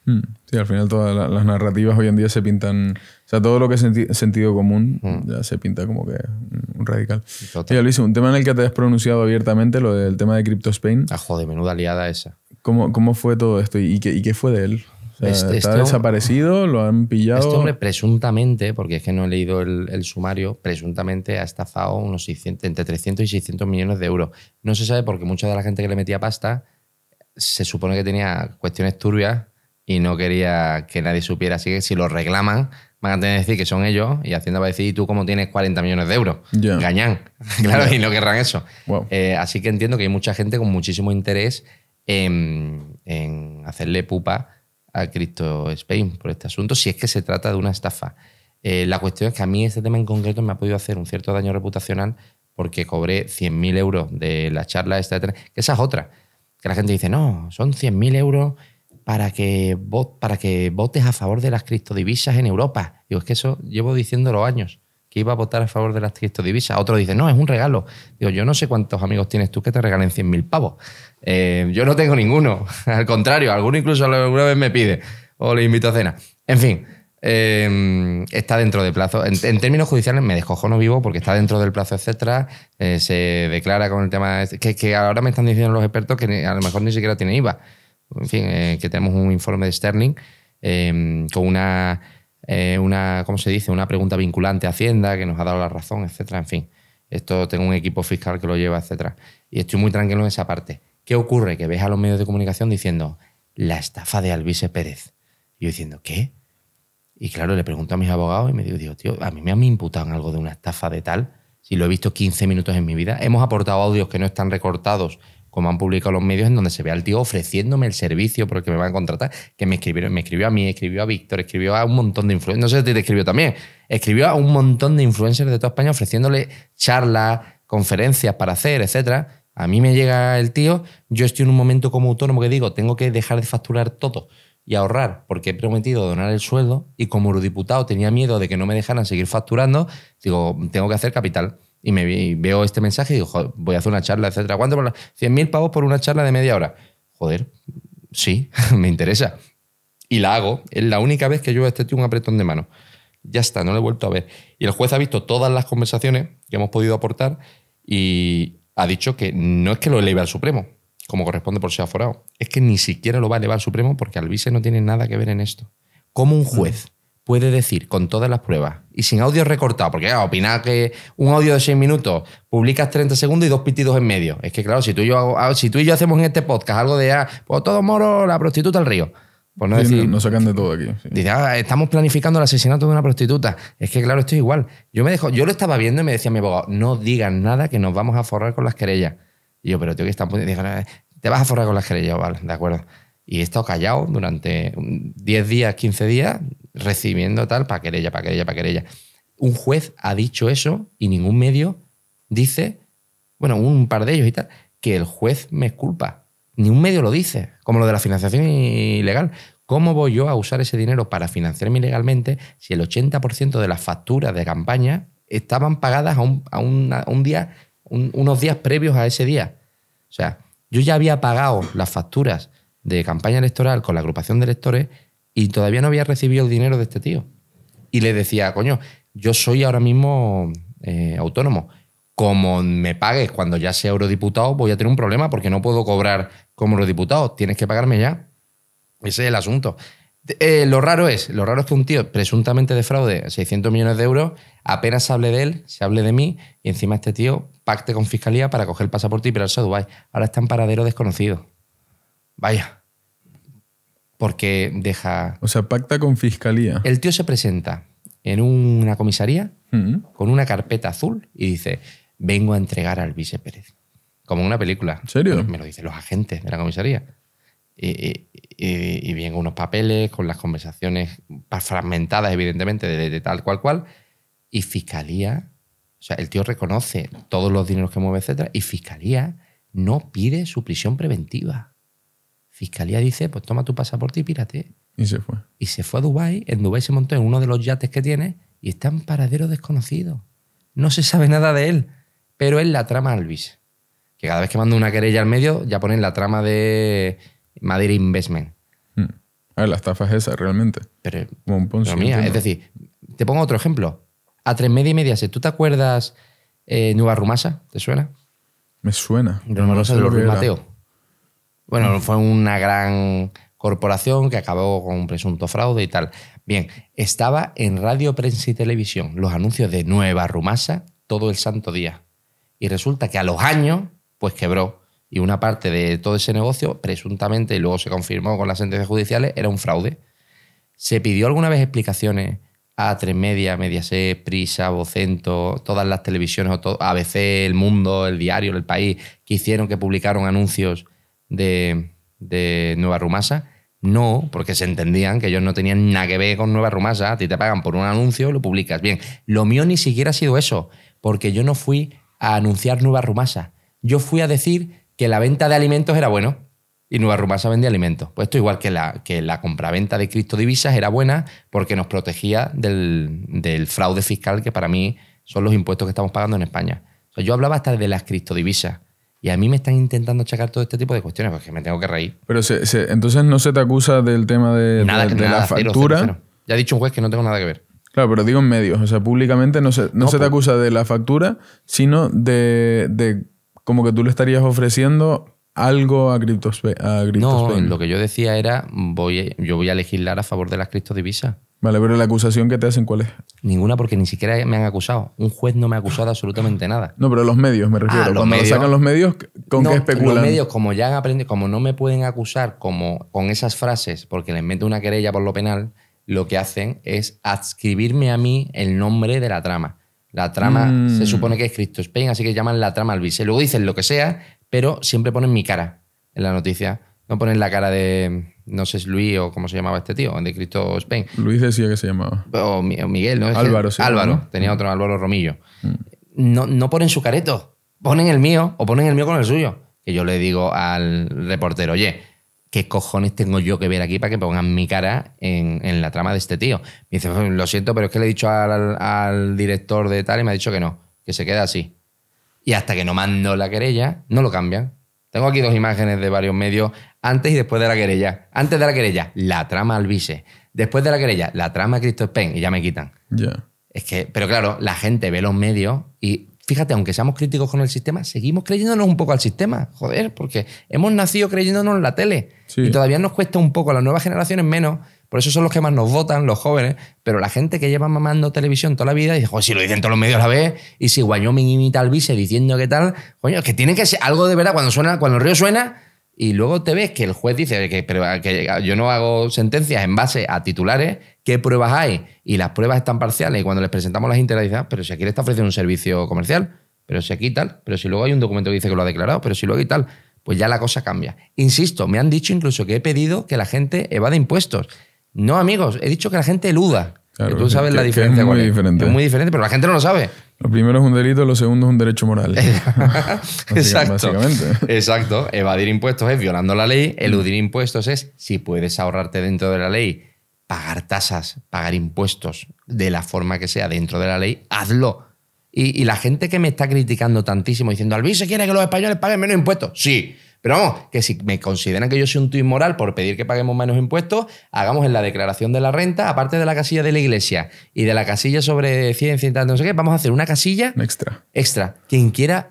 Mm. Sí, al final todas las narrativas hoy en día se pintan, o sea, todo lo que es sentido común mm. ya se pinta como que un mm, radical. y Luis, un tema en el que te has pronunciado abiertamente, lo del tema de Crypto Spain. Ah, joder, menuda liada esa. ¿Cómo, cómo fue todo esto y qué, fue de él? Este- ¿Está este desaparecido? ¿Lo han pillado? Este hombre presuntamente, porque es que no he leído el, sumario, presuntamente ha estafado unos entre 300 y 600 millones de euros. No se sabe porque mucha de la gente que le metía pasta se supone que tenía cuestiones turbias y no quería que nadie supiera. Así que si lo reclaman, van a tener que decir que son ellos y Hacienda va a decir, ¿y tú cómo tienes 40 millones de euros? claro, y no querrán eso. Eh, así que entiendo que hay mucha gente con muchísimo interés en, hacerle pupa a Cristo Spain por este asunto, si es que se trata de una estafa. Eh, la cuestión es que a mí este tema en concreto me ha podido hacer un cierto daño reputacional porque cobré 100.000 euros de la charla esta de que esa es otra, que la gente dice, no, son 100.000 euros para que, para que votes a favor de las criptodivisas en Europa. Digo, es que eso llevo diciendo los años, que iba a votar a favor de las criptodivisas. Otro dice, no, es un regalo. Digo, yo no sé cuántos amigos tienes tú que te regalen 100.000 pavos. Eh, yo no tengo ninguno. Al contrario, alguno incluso alguna vez me pide o le invito a cena. En fin, eh, está dentro de plazo. En, términos judiciales me no vivo porque está dentro del plazo, etcétera. Eh, se declara con el tema. Que, que ahora me están diciendo los expertos que a lo mejor ni siquiera tiene IVA en fin, eh, que tenemos un informe de Sterling em, con una, eh, una, ¿cómo se dice? Una pregunta vinculante a Hacienda que nos ha dado la razón, etcétera. En fin, esto tengo un equipo fiscal que lo lleva, etcétera. Y estoy muy tranquilo en esa parte. ¿Qué ocurre? Que ves a los medios de comunicación diciendo la estafa de Alvise Pérez. Y yo diciendo, ¿qué? Y claro, le pregunto a mis abogados y me digo, digo, tío, a mí me han imputado en algo de una estafa de tal. Si lo he visto 15 minutos en mi vida, hemos aportado audios que no están recortados como han publicado los medios, en donde se ve al tío ofreciéndome el servicio porque me van a contratar, que me escribió, me escribió a mí, escribió a Víctor, escribió a un montón de influencers, no sé si te escribió también, escribió a un montón de influencers de toda España ofreciéndole charlas, conferencias para hacer, etcétera. A mí me llega el tío, yo estoy en un momento como autónomo que digo, tengo que dejar de facturar todo y ahorrar porque he prometido donar el sueldo y como eurodiputado tenía miedo de que no me dejaran seguir facturando, digo, tengo que hacer capital y, me, veo este mensaje y digo, joder, voy a hacer una charla, etcétera. ¿Cuánto? Por 100.000 pavos por una charla de media hora. Joder, sí, me interesa. Y la hago. Es la única vez que yo a este tío un apretón de mano. Ya está, no lo he vuelto a ver. Y el juez ha visto todas las conversaciones que hemos podido aportar y ha dicho que no es que lo eleve al Supremo, como corresponde por ser aforado, es que ni siquiera lo va a elevar al Supremo porque vice no tiene nada que ver en esto. Como un juez puede decir con todas las pruebas y sin audio recortado, porque claro, ah, opinar que un audio de seis minutos publicas 30 segundos y dos pitidos en medio. Es que claro, si tú y yo, ah, si tú y yo hacemos en este podcast algo de, ah, pues todo moro, la prostituta al río. Pues no, decir, sacan de todo aquí. Dice, estamos planificando el asesinato de una prostituta. Es que claro, esto es igual. Yo me dejo, yo lo estaba viendo y me decía mi abogado, no digas nada que nos vamos a forrar con las querellas. Y yo, pero tío, que están poniendo? te vas a forrar con las querellas, vale, de acuerdo. Y he estado callado durante 10 días, 15 días, recibiendo tal, para querella, para querella, para Un juez ha dicho eso y ningún medio dice, bueno, un par de ellos y tal, que el juez me culpa. Ni un medio lo dice, como lo de la financiación ilegal. ¿Cómo voy yo a usar ese dinero para financiarme ilegalmente si el 80% de las facturas de campaña estaban pagadas a un, día, unos días previos a ese día? O sea, yo ya había pagado las facturas de campaña electoral con la agrupación de electores y todavía no había recibido el dinero de este tío. Y le decía, coño, yo soy ahora mismo eh, autónomo. Como me pagues cuando ya sea eurodiputado, voy a tener un problema porque no puedo cobrar como eurodiputado. Tienes que pagarme ya. Ese es el asunto. Eh, lo raro es, lo raro es que un tío presuntamente defraude 600 millones de euros, apenas se hable de él, se hable de mí, y encima este tío pacte con fiscalía para coger el pasaporte y pirarse a Dubái. Ahora está en paradero desconocido. Vaya. Porque deja. O sea, pacta con fiscalía. El tío se presenta en una comisaría mm. con una carpeta azul y dice: Vengo a entregar al vice Como en una película. ¿En serio? me lo dicen los agentes de la comisaría. Y, y, vienen unos papeles con las conversaciones fragmentadas, evidentemente, de, tal cual cual. Y fiscalía o sea, el tío reconoce todos los dineros que mueve, etcétera, y Fiscalía no pide su prisión preventiva. Fiscalía dice, pues toma tu pasaporte y pírate. Y se fue. Y se fue a Dubái. En Dubái se montó en uno de los yates que tiene y está en paradero desconocido. No se sabe nada de él. Pero es la trama Alvis. Que cada vez que manda una querella al medio, ya ponen la trama de Madrid Investment. Hmm. A ah, ver, la estafa es esa, realmente. Pero, mía, es decir, te pongo otro ejemplo. A tres media y media, ¿tú te acuerdas eh, Nueva Rumasa? ¿Te suena? Me suena. Rumasa de los Mateo. Bueno, fue una gran corporación que acabó con un presunto fraude y tal. Bien, estaba en radio, prensa y televisión los anuncios de Nueva Rumasa todo el santo día. Y resulta que a los años, pues quebró. Y una parte de todo ese negocio, presuntamente, y luego se confirmó con las sentencias judiciales, era un fraude. ¿Se pidió alguna vez explicaciones a Tres Media, Mediaset, Prisa, Vocento, todas las televisiones, o ABC, El Mundo, El Diario, El País, que hicieron, que publicaron anuncios de, Nueva Rumasa. No, porque se entendían que ellos no tenían nada que ver con Nueva Rumasa. A ti te pagan por un anuncio lo publicas. Bien, lo mío ni siquiera ha sido eso, porque yo no fui a anunciar Nueva Rumasa. Yo fui a decir que la venta de alimentos era bueno y Nueva Rumasa vendía alimentos. Pues esto igual que la, que la compraventa de criptodivisas era buena porque nos protegía del, fraude fiscal que para mí son los impuestos que estamos pagando en España. yo hablaba hasta de las criptodivisas y a mí me están intentando achacar todo este tipo de cuestiones porque me tengo que reír. Pero entonces no se te acusa del tema de, de, la factura. Ya ha dicho un juez que no tengo nada que ver. Claro, pero digo en medios. O sea, públicamente no se, no se te acusa de la factura, sino de, de, como que tú le estarías ofreciendo algo a CryptoSpain. no, lo que yo decía era, voy, yo voy a legislar a favor de las criptodivisas. Vale, pero la acusación que te hacen, ¿cuál es? Ninguna, porque ni siquiera me han acusado. Un juez no me ha acusado de absolutamente nada. No, pero los medios, me refiero. Ah, Cuando lo sacan los medios, ¿con qué especulan? Los medios, como ya han aprendido, como no me pueden acusar como con esas frases, porque les meto una querella por lo penal, lo que hacen es adscribirme a mí el nombre de la trama. La trama mm. se supone que es Cristo Spain, así que llaman la trama al vice. Luego dicen lo que sea, pero siempre ponen mi cara en la noticia. No ponen la cara de, no sé si Luis o cómo se llamaba este tío, de Cristo Spain. Luis decía que se llamaba. O, Miguel, ¿no? Álvaro, sí. Álvaro, tenía otro Álvaro Romillo. Mm. No, no ponen su careto, ponen el mío o ponen el mío con el suyo. Que yo le digo al reportero, oye, ¿qué cojones tengo yo que ver aquí para que pongan mi cara en, la trama de este tío? Me dice, pues, lo siento, pero es que le he dicho al, director de tal y me ha dicho que no, que se queda así. Y hasta que no mando la querella, no lo cambian. Tengo aquí dos imágenes de varios medios, antes y después de la querella. Antes de la querella, la trama Albise. Después de la querella, la trama Christopher Penn, y ya me quitan. Es que, pero claro, la gente ve los medios y fíjate, aunque seamos críticos con el sistema, seguimos creyéndonos un poco al sistema, joder, porque hemos nacido creyéndonos en la tele y todavía nos cuesta un poco, las nuevas generaciones menos, por eso son los que más nos votan, los jóvenes, pero la gente que lleva mamando televisión toda la vida y joder, si lo dicen todos los medios a la vez, y si mi imita al vice diciendo qué tal, coño, es que tiene que ser algo de verdad, cuando, suena, cuando el río suena, y luego te ves que el juez dice que, yo no hago sentencias en base a titulares, ¿qué pruebas hay? Y las pruebas están parciales y cuando les presentamos las integralizadas, ah, pero si aquí le está ofreciendo un servicio comercial, pero si aquí tal, pero si luego hay un documento que dice que lo ha declarado, pero si luego y tal, pues ya la cosa cambia. Insisto, me han dicho incluso que he pedido que la gente evade impuestos. No, amigos, he dicho que la gente eluda tú sabes la diferencia. Es muy diferente. Es muy diferente, pero la gente no lo sabe. Lo primero es un delito, lo segundo es un derecho moral. Exacto. Exacto. Evadir impuestos es violando la ley. Eludir impuestos es, si puedes ahorrarte dentro de la ley, pagar tasas, pagar impuestos de la forma que sea dentro de la ley, hazlo. Y, la gente que me está criticando tantísimo diciendo, Albi se quiere que los españoles paguen menos impuestos. Sí, pero vamos, que si me consideran que yo soy un tío inmoral por pedir que paguemos menos impuestos, hagamos en la declaración de la renta, aparte de la casilla de la iglesia y de la casilla sobre ciencia y tal, no sé qué, vamos a hacer una casilla extra. Extra. Quien quiera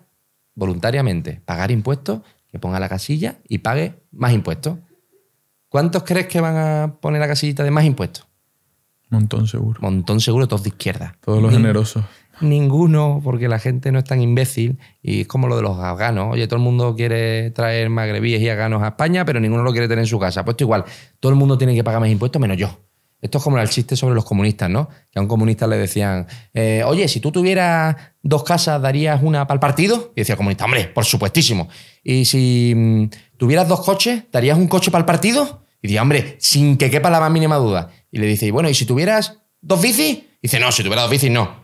voluntariamente pagar impuestos, que ponga la casilla y pague más impuestos. ¿Cuántos crees que van a poner la casillita de más impuestos? Montón seguro. Montón seguro, todos de izquierda. Todos los generosos. Ninguno, porque la gente no es tan imbécil y es como lo de los afganos. Oye, todo el mundo quiere traer magrebíes y afganos a España, pero ninguno lo quiere tener en su casa. Pues igual, todo el mundo tiene que pagar más impuestos menos yo. Esto es como el chiste sobre los comunistas, ¿no? Que a un comunista le decían, eh, oye, si tú tuvieras dos casas, ¿darías una para el partido? Y decía el comunista, hombre, por supuestísimo. Y si mm, tuvieras dos coches, ¿darías un coche para el partido? Y decía, hombre, sin que quepa la más mínima duda. Y le dice, y bueno, ¿y si tuvieras dos bicis? Y dice, no, si tuviera dos bicis, no.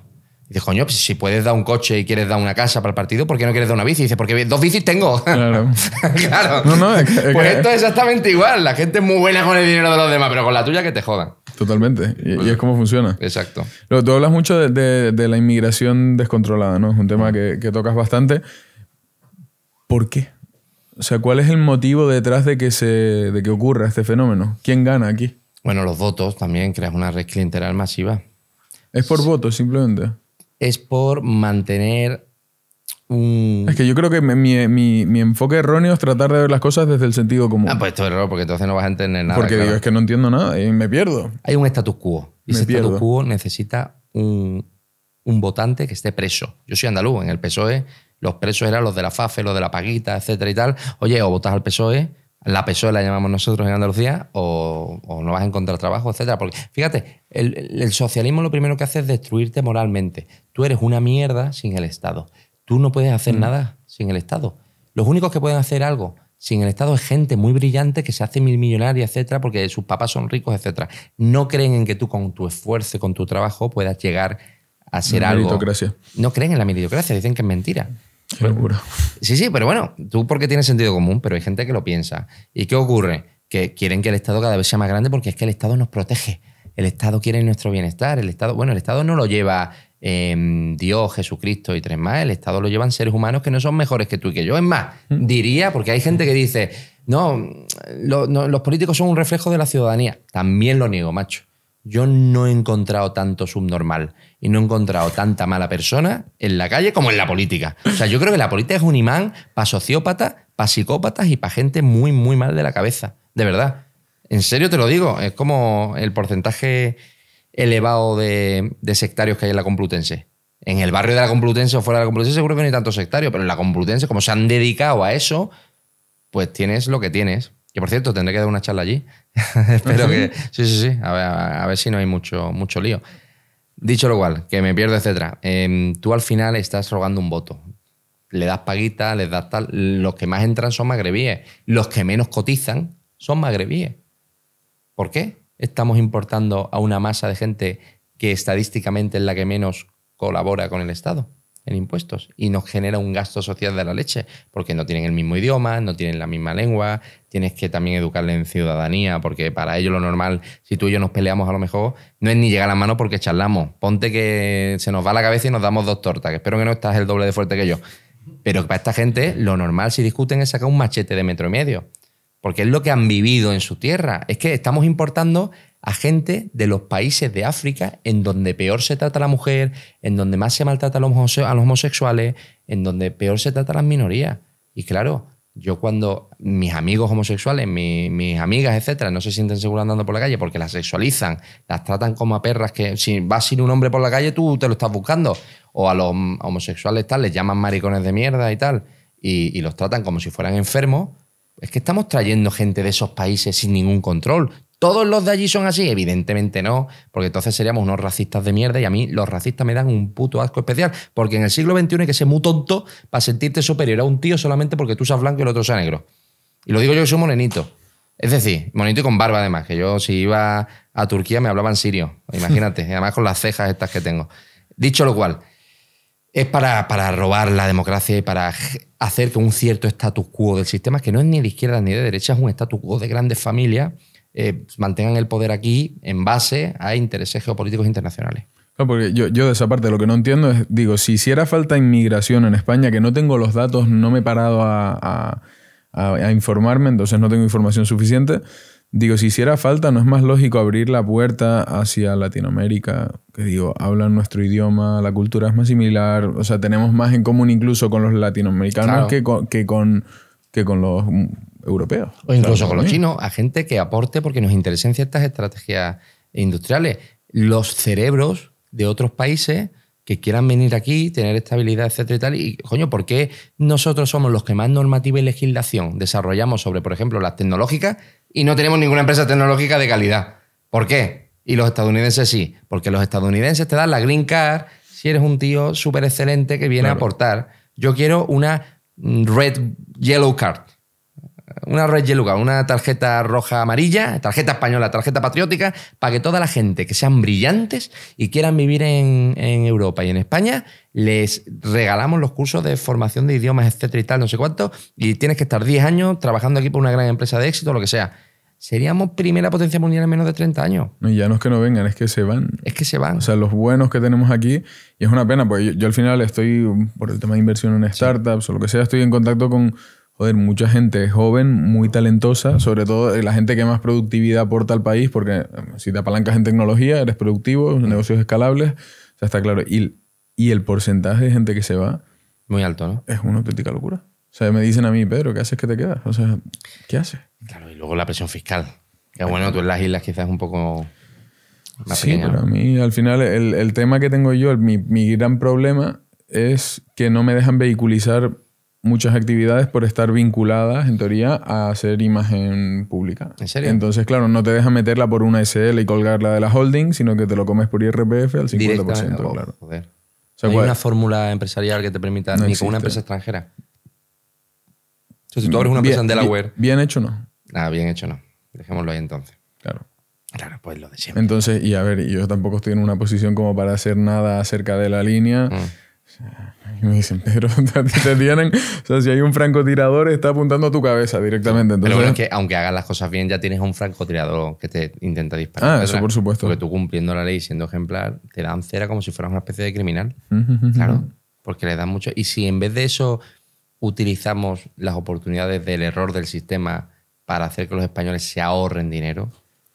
Y dice, coño, pues si puedes dar un coche y quieres dar una casa para el partido, ¿por qué no quieres dar una bici? dice, porque dos bicis tengo. Claro. claro. No, es pues esto es exactamente igual. La gente es muy buena con el dinero de los demás, pero con la tuya que te jodan. Totalmente. Y, es como funciona. Exacto. tú hablas mucho de, la inmigración descontrolada, ¿no? Es un tema que, tocas bastante. ¿Por qué? O sea, ¿cuál es el motivo detrás de que, se, de que ocurra este fenómeno? ¿Quién gana aquí? Bueno, los votos también, creas una red clientelar masiva. ¿Es por votos simplemente? es por mantener un... Es que yo creo que mi, enfoque erróneo es tratar de ver las cosas desde el sentido común. Ah, pues esto es error, porque entonces no vas a entender nada. Porque digo, es que no entiendo nada y me pierdo. Hay un status quo. Y ese status quo necesita un, votante que esté preso. Yo soy andaluz, en el PSOE los presos eran los de la FAFE, los de la Paguita, etcétera y tal. Oye, o votas al PSOE, la PSOE la llamamos nosotros en Andalucía, o, no vas a encontrar trabajo, etcétera. Porque fíjate, el, el, socialismo lo primero que hace es destruirte moralmente. Tú eres una mierda sin el Estado. Tú no puedes hacer mm. nada sin el Estado. Los únicos que pueden hacer algo sin el Estado es gente muy brillante que se hace mil millonaria, etcétera, porque sus papás son ricos, etcétera. No creen en que tú con tu esfuerzo, con tu trabajo, puedas llegar a ser la algo. No creen en la meritocracia, dicen que es mentira. Seguro. sí, sí, pero bueno, tú porque tienes sentido común, pero hay gente que lo piensa. ¿Y qué ocurre? Que quieren que el Estado cada vez sea más grande porque es que el Estado nos protege. El Estado quiere nuestro bienestar. El Estado, bueno, el Estado no lo lleva Em, Dios, Jesucristo y tres más, el Estado lo llevan seres humanos que no son mejores que tú y que yo. Es más, mm. diría, porque hay gente que dice, no, no los políticos son un reflejo de la ciudadanía. También lo niego, macho. Yo no he encontrado tanto subnormal y no he encontrado tanta mala persona en la calle como en la política. O sea, yo creo que la política es un imán para sociópatas, para psicópatas y para gente muy, muy mal de la cabeza. De verdad. En serio te lo digo. Es como el porcentaje elevado de, sectarios que hay en la Complutense. En el barrio de la Complutense o fuera de la Complutense seguro que no hay tantos sectarios, pero en la Complutense, como se han dedicado a eso, pues tienes lo que tienes. Que por cierto, tendré que dar una charla allí. Espero que. Sí, sí, sí. A ver, si no hay mucho, mucho lío. Dicho lo cual, que me pierdo, etcétera. Em, tú al final estás rogando un voto. Le das paguita, les das tal. Los que más entran son magrebíes. Los que menos cotizan son magrebíes. ¿Por qué? estamos importando a una masa de gente que estadísticamente es la que menos colabora con el Estado en impuestos y nos genera un gasto social de la leche, porque no tienen el mismo idioma, no tienen la misma lengua, tienes que también educarle en ciudadanía, porque para ellos lo normal, si tú y yo nos peleamos a lo mejor, no es ni llegar a la mano porque charlamos. Ponte que se nos va la cabeza y nos damos dos tortas, que espero que no estás el doble de fuerte que yo. Pero para esta gente, lo normal si discuten es sacar un machete de metro y medio porque es lo que han vivido en su tierra. Es que estamos importando a gente de los países de África en donde peor se trata a la mujer, en donde más se maltrata a los, homosexuales, en donde peor se trata a las minorías. Y claro, yo cuando mis amigos homosexuales, mis, amigas, etcétera, no se sienten seguros andando por la calle porque las sexualizan, las tratan como a perras que si vas sin un hombre por la calle tú te lo estás buscando. O a los homosexuales tal, les llaman maricones de mierda y tal, y los tratan como si fueran enfermos es que estamos trayendo gente de esos países sin ningún control. ¿Todos los de allí son así? Evidentemente no, porque entonces seríamos unos racistas de mierda y a mí los racistas me dan un puto asco especial, porque en el siglo XXI hay que ser muy tonto para sentirte superior a un tío solamente porque tú seas blanco y el otro sea negro. Y lo digo yo que soy morenito. Es decir, monito y con barba además, que yo si iba a Turquía me hablaban sirio, imagínate, además con las cejas estas que tengo. Dicho lo cual, es para, robar la democracia y para hacer que un cierto status quo del sistema, que no es ni de izquierda ni de derecha, es un status quo de grandes familias, eh, mantengan el poder aquí en base a intereses geopolíticos internacionales. porque yo, de esa parte lo que no entiendo es, digo, si hiciera falta inmigración en España, que no tengo los datos, no me he parado a, a informarme, entonces no tengo información suficiente, Digo, si hiciera falta, ¿no es más lógico abrir la puerta hacia Latinoamérica? Que digo, hablan nuestro idioma, la cultura es más similar, o sea, tenemos más en común incluso con los latinoamericanos que, con, que, con, los europeos. O incluso con los chinos, a gente que aporte porque nos interesen ciertas estrategias industriales. Los cerebros de otros países que quieran venir aquí, tener estabilidad, etcétera y Y, coño, ¿por qué nosotros somos los que más normativa y legislación desarrollamos sobre, por ejemplo, las tecnológicas y no tenemos ninguna empresa tecnológica de calidad. ¿Por qué? Y los estadounidenses sí, porque los estadounidenses te dan la green card si eres un tío súper excelente que viene a aportar. Yo quiero una mm, red yellow card una red yeluga, una tarjeta roja amarilla, tarjeta española, tarjeta patriótica, para que toda la gente que sean brillantes y quieran vivir en, Europa y en España, les regalamos los cursos de formación de idiomas, etcétera y tal, no sé cuánto, y tienes que estar 10 años trabajando aquí por una gran empresa de éxito, lo que sea seríamos primera potencia mundial en menos de 30 años. Y ya no es que no vengan, es que se van. Es que se van. O sea, los buenos que tenemos aquí, y es una pena, porque yo, al final estoy, por el tema de inversión en startups o lo que sea, estoy en contacto con joder, mucha gente joven, muy talentosa, sobre todo eh, la gente que más productividad aporta al país, porque eh, si te apalancas en tecnología, eres productivo, mm. negocios escalables, o sea, está claro. Y, el porcentaje de gente que se va... Muy alto, ¿no? Es una auténtica locura. O sea, me dicen a mí, Pedro, ¿qué haces que te quedas? O sea, ¿qué haces? Claro, y luego la presión fiscal. Que bueno, tú en las islas quizás un poco más sí, pero a mí al final el, tema que tengo yo, mi, mi gran problema es que no me dejan vehiculizar muchas actividades por estar vinculadas, en teoría, a hacer imagen pública. ¿En serio? Entonces, claro, no te deja meterla por una SL y colgarla de la holding, sino que te lo comes por IRPF al 50%. claro. una fórmula empresarial que te permita, ni con una empresa extranjera. si tú mm, abres una empresa en Delaware. Bien, hecho, no. Nada, ah, bien hecho, no. Dejémoslo ahí entonces. Claro. Claro, pues lo de Entonces, y a ver, yo tampoco estoy en una posición como para hacer nada acerca de la línea. Mm. Y me dicen, pero te tienen. O sea, si hay un francotirador, está apuntando a tu cabeza directamente. Entonces, Pero bueno, es que aunque hagas las cosas bien, ya tienes un francotirador que te intenta disparar. Ah, eso por supuesto. Porque tú cumpliendo la ley, siendo ejemplar, te dan cera como si fueras una especie de criminal. Claro, porque le dan mucho. Y si en vez de eso utilizamos las oportunidades del error del sistema para hacer que los españoles se ahorren dinero,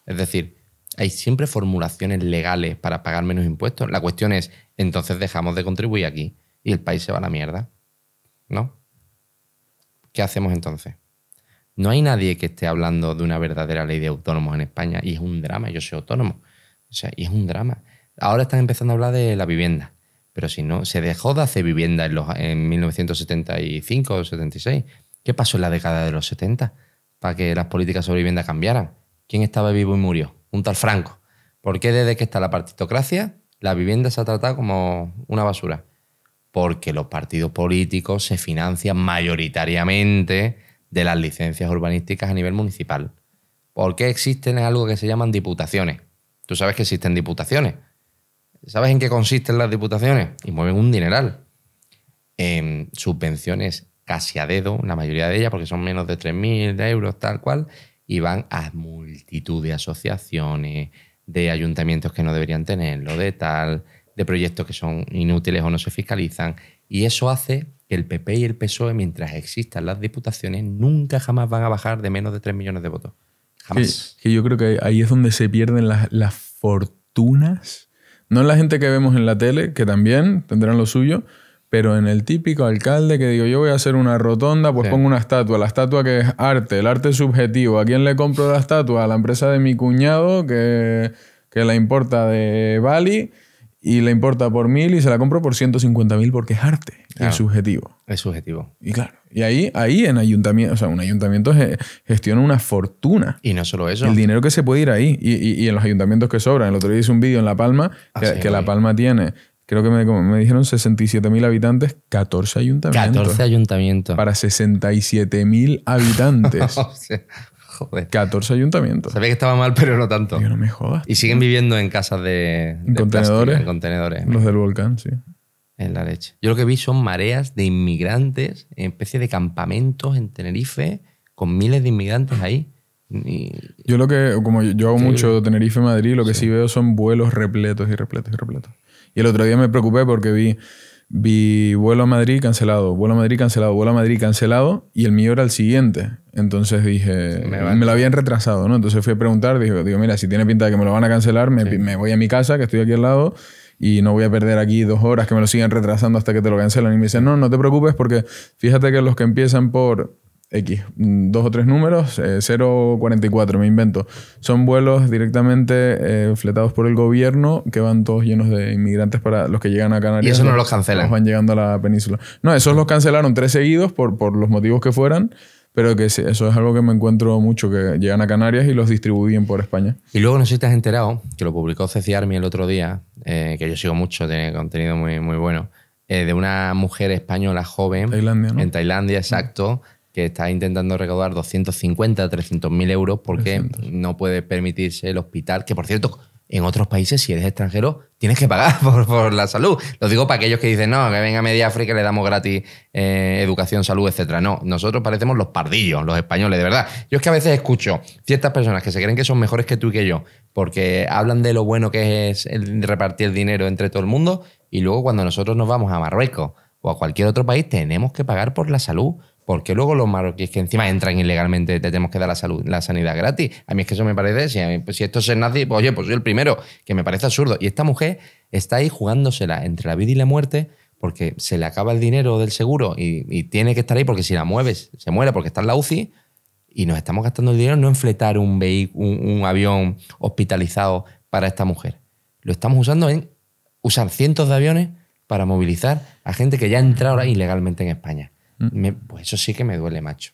es decir, hay siempre formulaciones legales para pagar menos impuestos. La cuestión es, entonces dejamos de contribuir aquí y el país se va a la mierda. ¿No? ¿Qué hacemos entonces? No hay nadie que esté hablando de una verdadera ley de autónomos en España y es un drama, yo soy autónomo. O sea, y es un drama. Ahora están empezando a hablar de la vivienda, pero si no, se dejó de hacer vivienda en, los, en 1975 o 76. ¿Qué pasó en la década de los 70 para que las políticas sobre vivienda cambiaran? ¿Quién estaba vivo y murió? Un tal Franco. ¿Por qué desde que está la partitocracia la vivienda se ha tratado como una basura? porque los partidos políticos se financian mayoritariamente de las licencias urbanísticas a nivel municipal. ¿Por qué existen algo que se llaman diputaciones? Tú sabes que existen diputaciones. ¿Sabes en qué consisten las diputaciones? Y mueven un dineral. En em, subvenciones casi a dedo, la mayoría de ellas, porque son menos de 3.000 euros, tal cual, y van a multitud de asociaciones, de ayuntamientos que no deberían tenerlo, de tal, de proyectos que son inútiles o no se fiscalizan. Y eso hace que el PP y el PSOE, mientras existan las diputaciones, nunca jamás van a bajar de menos de 3 millones de votos. Jamás. yo creo que ahí es donde se pierden las, fortunas. No en la gente que vemos en la tele, que también tendrán lo suyo, pero en el típico alcalde que digo, yo voy a hacer una rotonda, pues pongo una estatua, la estatua que es arte, el arte subjetivo. ¿A quién le compro la estatua? A la empresa de mi cuñado que, que la importa de Bali y le importa por mil y se la compro por 150 mil porque es arte, es ah. subjetivo. Es subjetivo. Y claro, y ahí, ahí en ayuntamiento, o sea, un ayuntamiento gestiona una fortuna. Y no solo eso. El dinero que se puede ir ahí y, y, en los ayuntamientos que sobran. El otro día hice un vídeo en La Palma ah, que, La Palma tiene, creo que me, me dijeron 67 mil habitantes, 14 ayuntamientos. 14 ayuntamientos. Para 67 mil habitantes. Joder. 14 ayuntamientos. Sabía que estaba mal, pero no tanto. no me jodas. Y siguen viviendo en casas de. contenedores. en contenedores. Los del volcán, sí. En la leche. Yo lo que vi son mareas de inmigrantes, en especie de campamentos en Tenerife, con miles de inmigrantes ahí. Yo lo que, como yo hago mucho Tenerife-Madrid, lo que sí veo son vuelos repletos y repletos y repletos. Y el otro día me preocupé porque vi vi vuelo a Madrid cancelado, vuelo a Madrid cancelado, vuelo a Madrid cancelado y el mío era el siguiente. Entonces dije, me, lo habían retrasado, ¿no? Entonces fui a preguntar, digo, digo mira, si tiene pinta de que me lo van a cancelar, me, me, voy a mi casa, que estoy aquí al lado, y no voy a perder aquí dos horas que me lo siguen retrasando hasta que te lo cancelan. Y me dicen, no, no te preocupes porque fíjate que los que empiezan por X, dos o tres números, 044, eh, me invento. Son vuelos directamente eh, fletados por el gobierno que van todos llenos de inmigrantes para los que llegan a Canarias. Y eso no los cancelan. van llegando a la península. No, esos los cancelaron tres seguidos por, por los motivos que fueran. Pero que eso es algo que me encuentro mucho, que llegan a Canarias y los distribuyen por España. Y luego, no sé si te has enterado, que lo publicó Ceci Army el otro día, eh, que yo sigo mucho, tiene contenido muy, muy bueno, de una mujer española joven. Tailandia, En Tailandia, exacto que está intentando recaudar 250, 300 mil euros porque no puede permitirse el hospital, que por cierto, en otros países, si eres extranjero, tienes que pagar por, la salud. Lo digo para aquellos que dicen, no, que venga Media África, le damos gratis eh, educación, salud, etcétera. No, nosotros parecemos los pardillos, los españoles, de verdad. Yo es que a veces escucho ciertas personas que se creen que son mejores que tú y que yo, porque hablan de lo bueno que es repartir dinero entre todo el mundo, y luego cuando nosotros nos vamos a Marruecos o a cualquier otro país, tenemos que pagar por la salud porque luego los marroquíes que encima entran ilegalmente te tenemos que dar la salud, la sanidad gratis. A mí es que eso me parece, si, pues, esto es el nazi, pues oye, pues soy el primero, que me parece absurdo. Y esta mujer está ahí jugándosela entre la vida y la muerte porque se le acaba el dinero del seguro y, tiene que estar ahí porque si la mueves se muere porque está en la UCI y nos estamos gastando el dinero no en fletar un, un, avión hospitalizado para esta mujer. Lo estamos usando en usar cientos de aviones para movilizar a gente que ya entra ahora ilegalmente en España. Mm. pues eso sí que me duele, macho.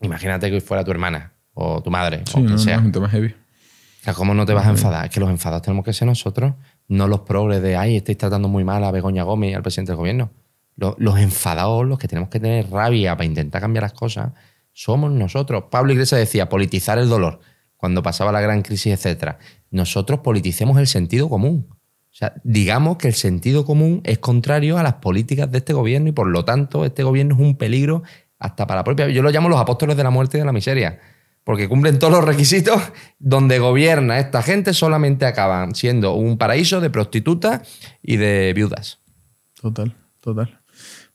Imagínate que hoy fuera tu hermana o tu madre o quien sea. es heavy. O sea, ¿cómo no te vas a enfadar? Es que los enfadados tenemos que ser nosotros, no los progres de, ay, estáis tratando muy mal a Begoña Gómez y al presidente del gobierno. Los, enfadados, los que tenemos que tener rabia para intentar cambiar las cosas, somos nosotros. Pablo Iglesias decía, politizar el dolor cuando pasaba la gran crisis, etc. Nosotros politicemos el sentido común. O sea, digamos que el sentido común es contrario a las políticas de este gobierno y por lo tanto este gobierno es un peligro hasta para la propia. Yo lo llamo los apóstoles de la muerte y de la miseria, porque cumplen todos los requisitos donde gobierna esta gente, solamente acaban siendo un paraíso de prostitutas y de viudas. Total, total.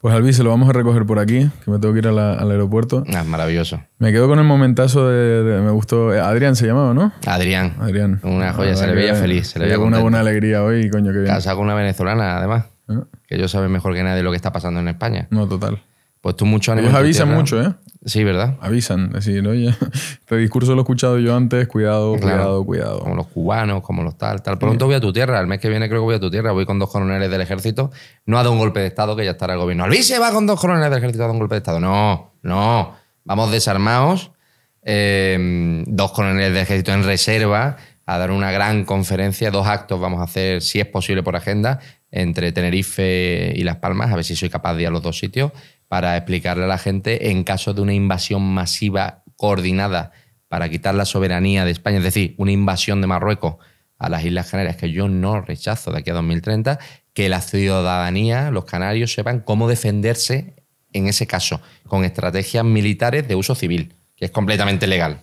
Pues alvis se lo vamos a recoger por aquí, que me tengo que ir al aeropuerto. Ah, maravilloso. Me quedo con el momentazo de, Me gustó. Eh, Adrián se llamaba, ¿no? Adrián. Adrián. Una joya, se le veía feliz. Se le veía con una buena alegría hoy, coño, que bien. Casa con una venezolana, además. Ah. Que ellos saben mejor que nadie lo que está pasando en España. No, total. Pues tú mucho ánimo. Ellos avisan mucho, ¿eh? Sí, ¿verdad? Avisan, decir, oye, este discurso lo he escuchado yo antes, cuidado, cuidado, cuidado. Como los cubanos, como los tal, tal. Pronto voy a tu tierra, el mes que viene creo que voy a tu tierra, voy con dos coroneles del ejército. No ha dado un golpe de Estado que ya estará el gobierno. se va con dos coroneles del ejército a dar un golpe de Estado. No, no. Vamos desarmados, em, dos coroneles del ejército en reserva, a dar una gran conferencia, dos actos vamos a hacer, si es posible por agenda, entre Tenerife y Las Palmas, a ver si soy capaz de ir a los dos sitios para explicarle a la gente en caso de una invasión masiva coordinada para quitar la soberanía de España, es decir, una invasión de Marruecos a las Islas Canarias, que yo no rechazo de aquí a 2030, que la ciudadanía, los canarios, sepan cómo defenderse en ese caso, con estrategias militares de uso civil, que es completamente legal.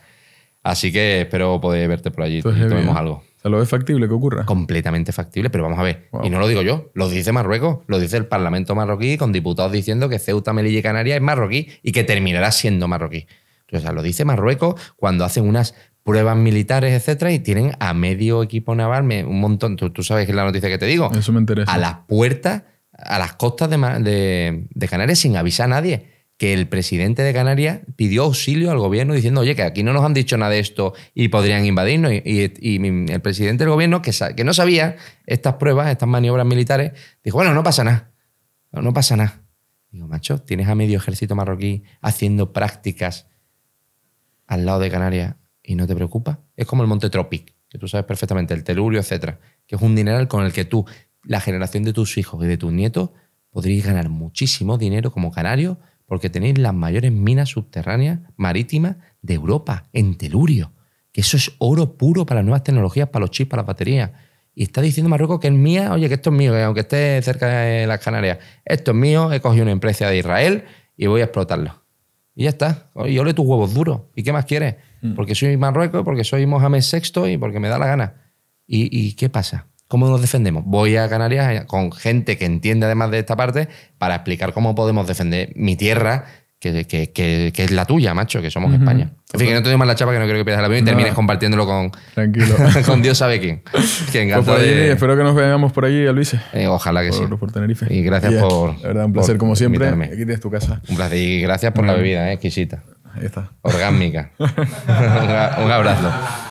Así que espero poder verte por allí pues y tomemos algo lo es factible que ocurra. Completamente factible, pero vamos a ver. Y no lo digo yo, lo dice Marruecos, lo dice el Parlamento marroquí con diputados diciendo que Ceuta, Melilla y Canarias es marroquí y que terminará siendo marroquí. O sea, lo dice Marruecos cuando hacen unas pruebas militares, etcétera, y tienen a medio equipo naval, un montón. Tú, sabes que es la noticia que te digo. Eso me interesa. A las puertas, a las costas de Canarias sin avisar a nadie que el presidente de Canarias pidió auxilio al gobierno diciendo, oye, que aquí no nos han dicho nada de esto y podrían invadirnos. Y, el presidente del gobierno, que, que no sabía estas pruebas, estas maniobras militares, dijo, bueno, no pasa nada, no, pasa nada. Digo, macho, tienes a medio ejército marroquí haciendo prácticas al lado de Canarias y no te preocupa. Es como el Monte Tropic, que tú sabes perfectamente, el telurio, etcétera, que es un dineral con el que tú, la generación de tus hijos y de tus nietos, podrías ganar muchísimo dinero como canario porque tenéis las mayores minas subterráneas marítimas de Europa, en telurio, que eso es oro puro para las nuevas tecnologías, para los chips, para las baterías. Y está diciendo Marruecos que es mía, oye, que esto es mío, aunque esté cerca de las Canarias, esto es mío, he cogido una empresa de Israel y voy a explotarlo. Y ya está. Y ole tus huevos duros. ¿Y qué más quieres? Mm. Porque soy Marruecos, porque soy Mohamed VI y porque me da la gana. y qué pasa? ¿Cómo nos defendemos? Voy a Canarias eh, con gente que entiende además de esta parte para explicar cómo podemos defender mi tierra, que, es la tuya, macho, que somos España. En fin, que no te doy más la chapa, que no quiero que pierdas la vida y termines compartiéndolo con, Dios sabe quién. pues por ahí, Espero que nos veamos por allí, Luis. Eh, ojalá que sí. Por Tenerife. Y gracias por... La verdad, un placer como siempre. Aquí tienes tu casa. Un placer y gracias por la bebida, eh, exquisita. Ahí está. Orgánica. un abrazo.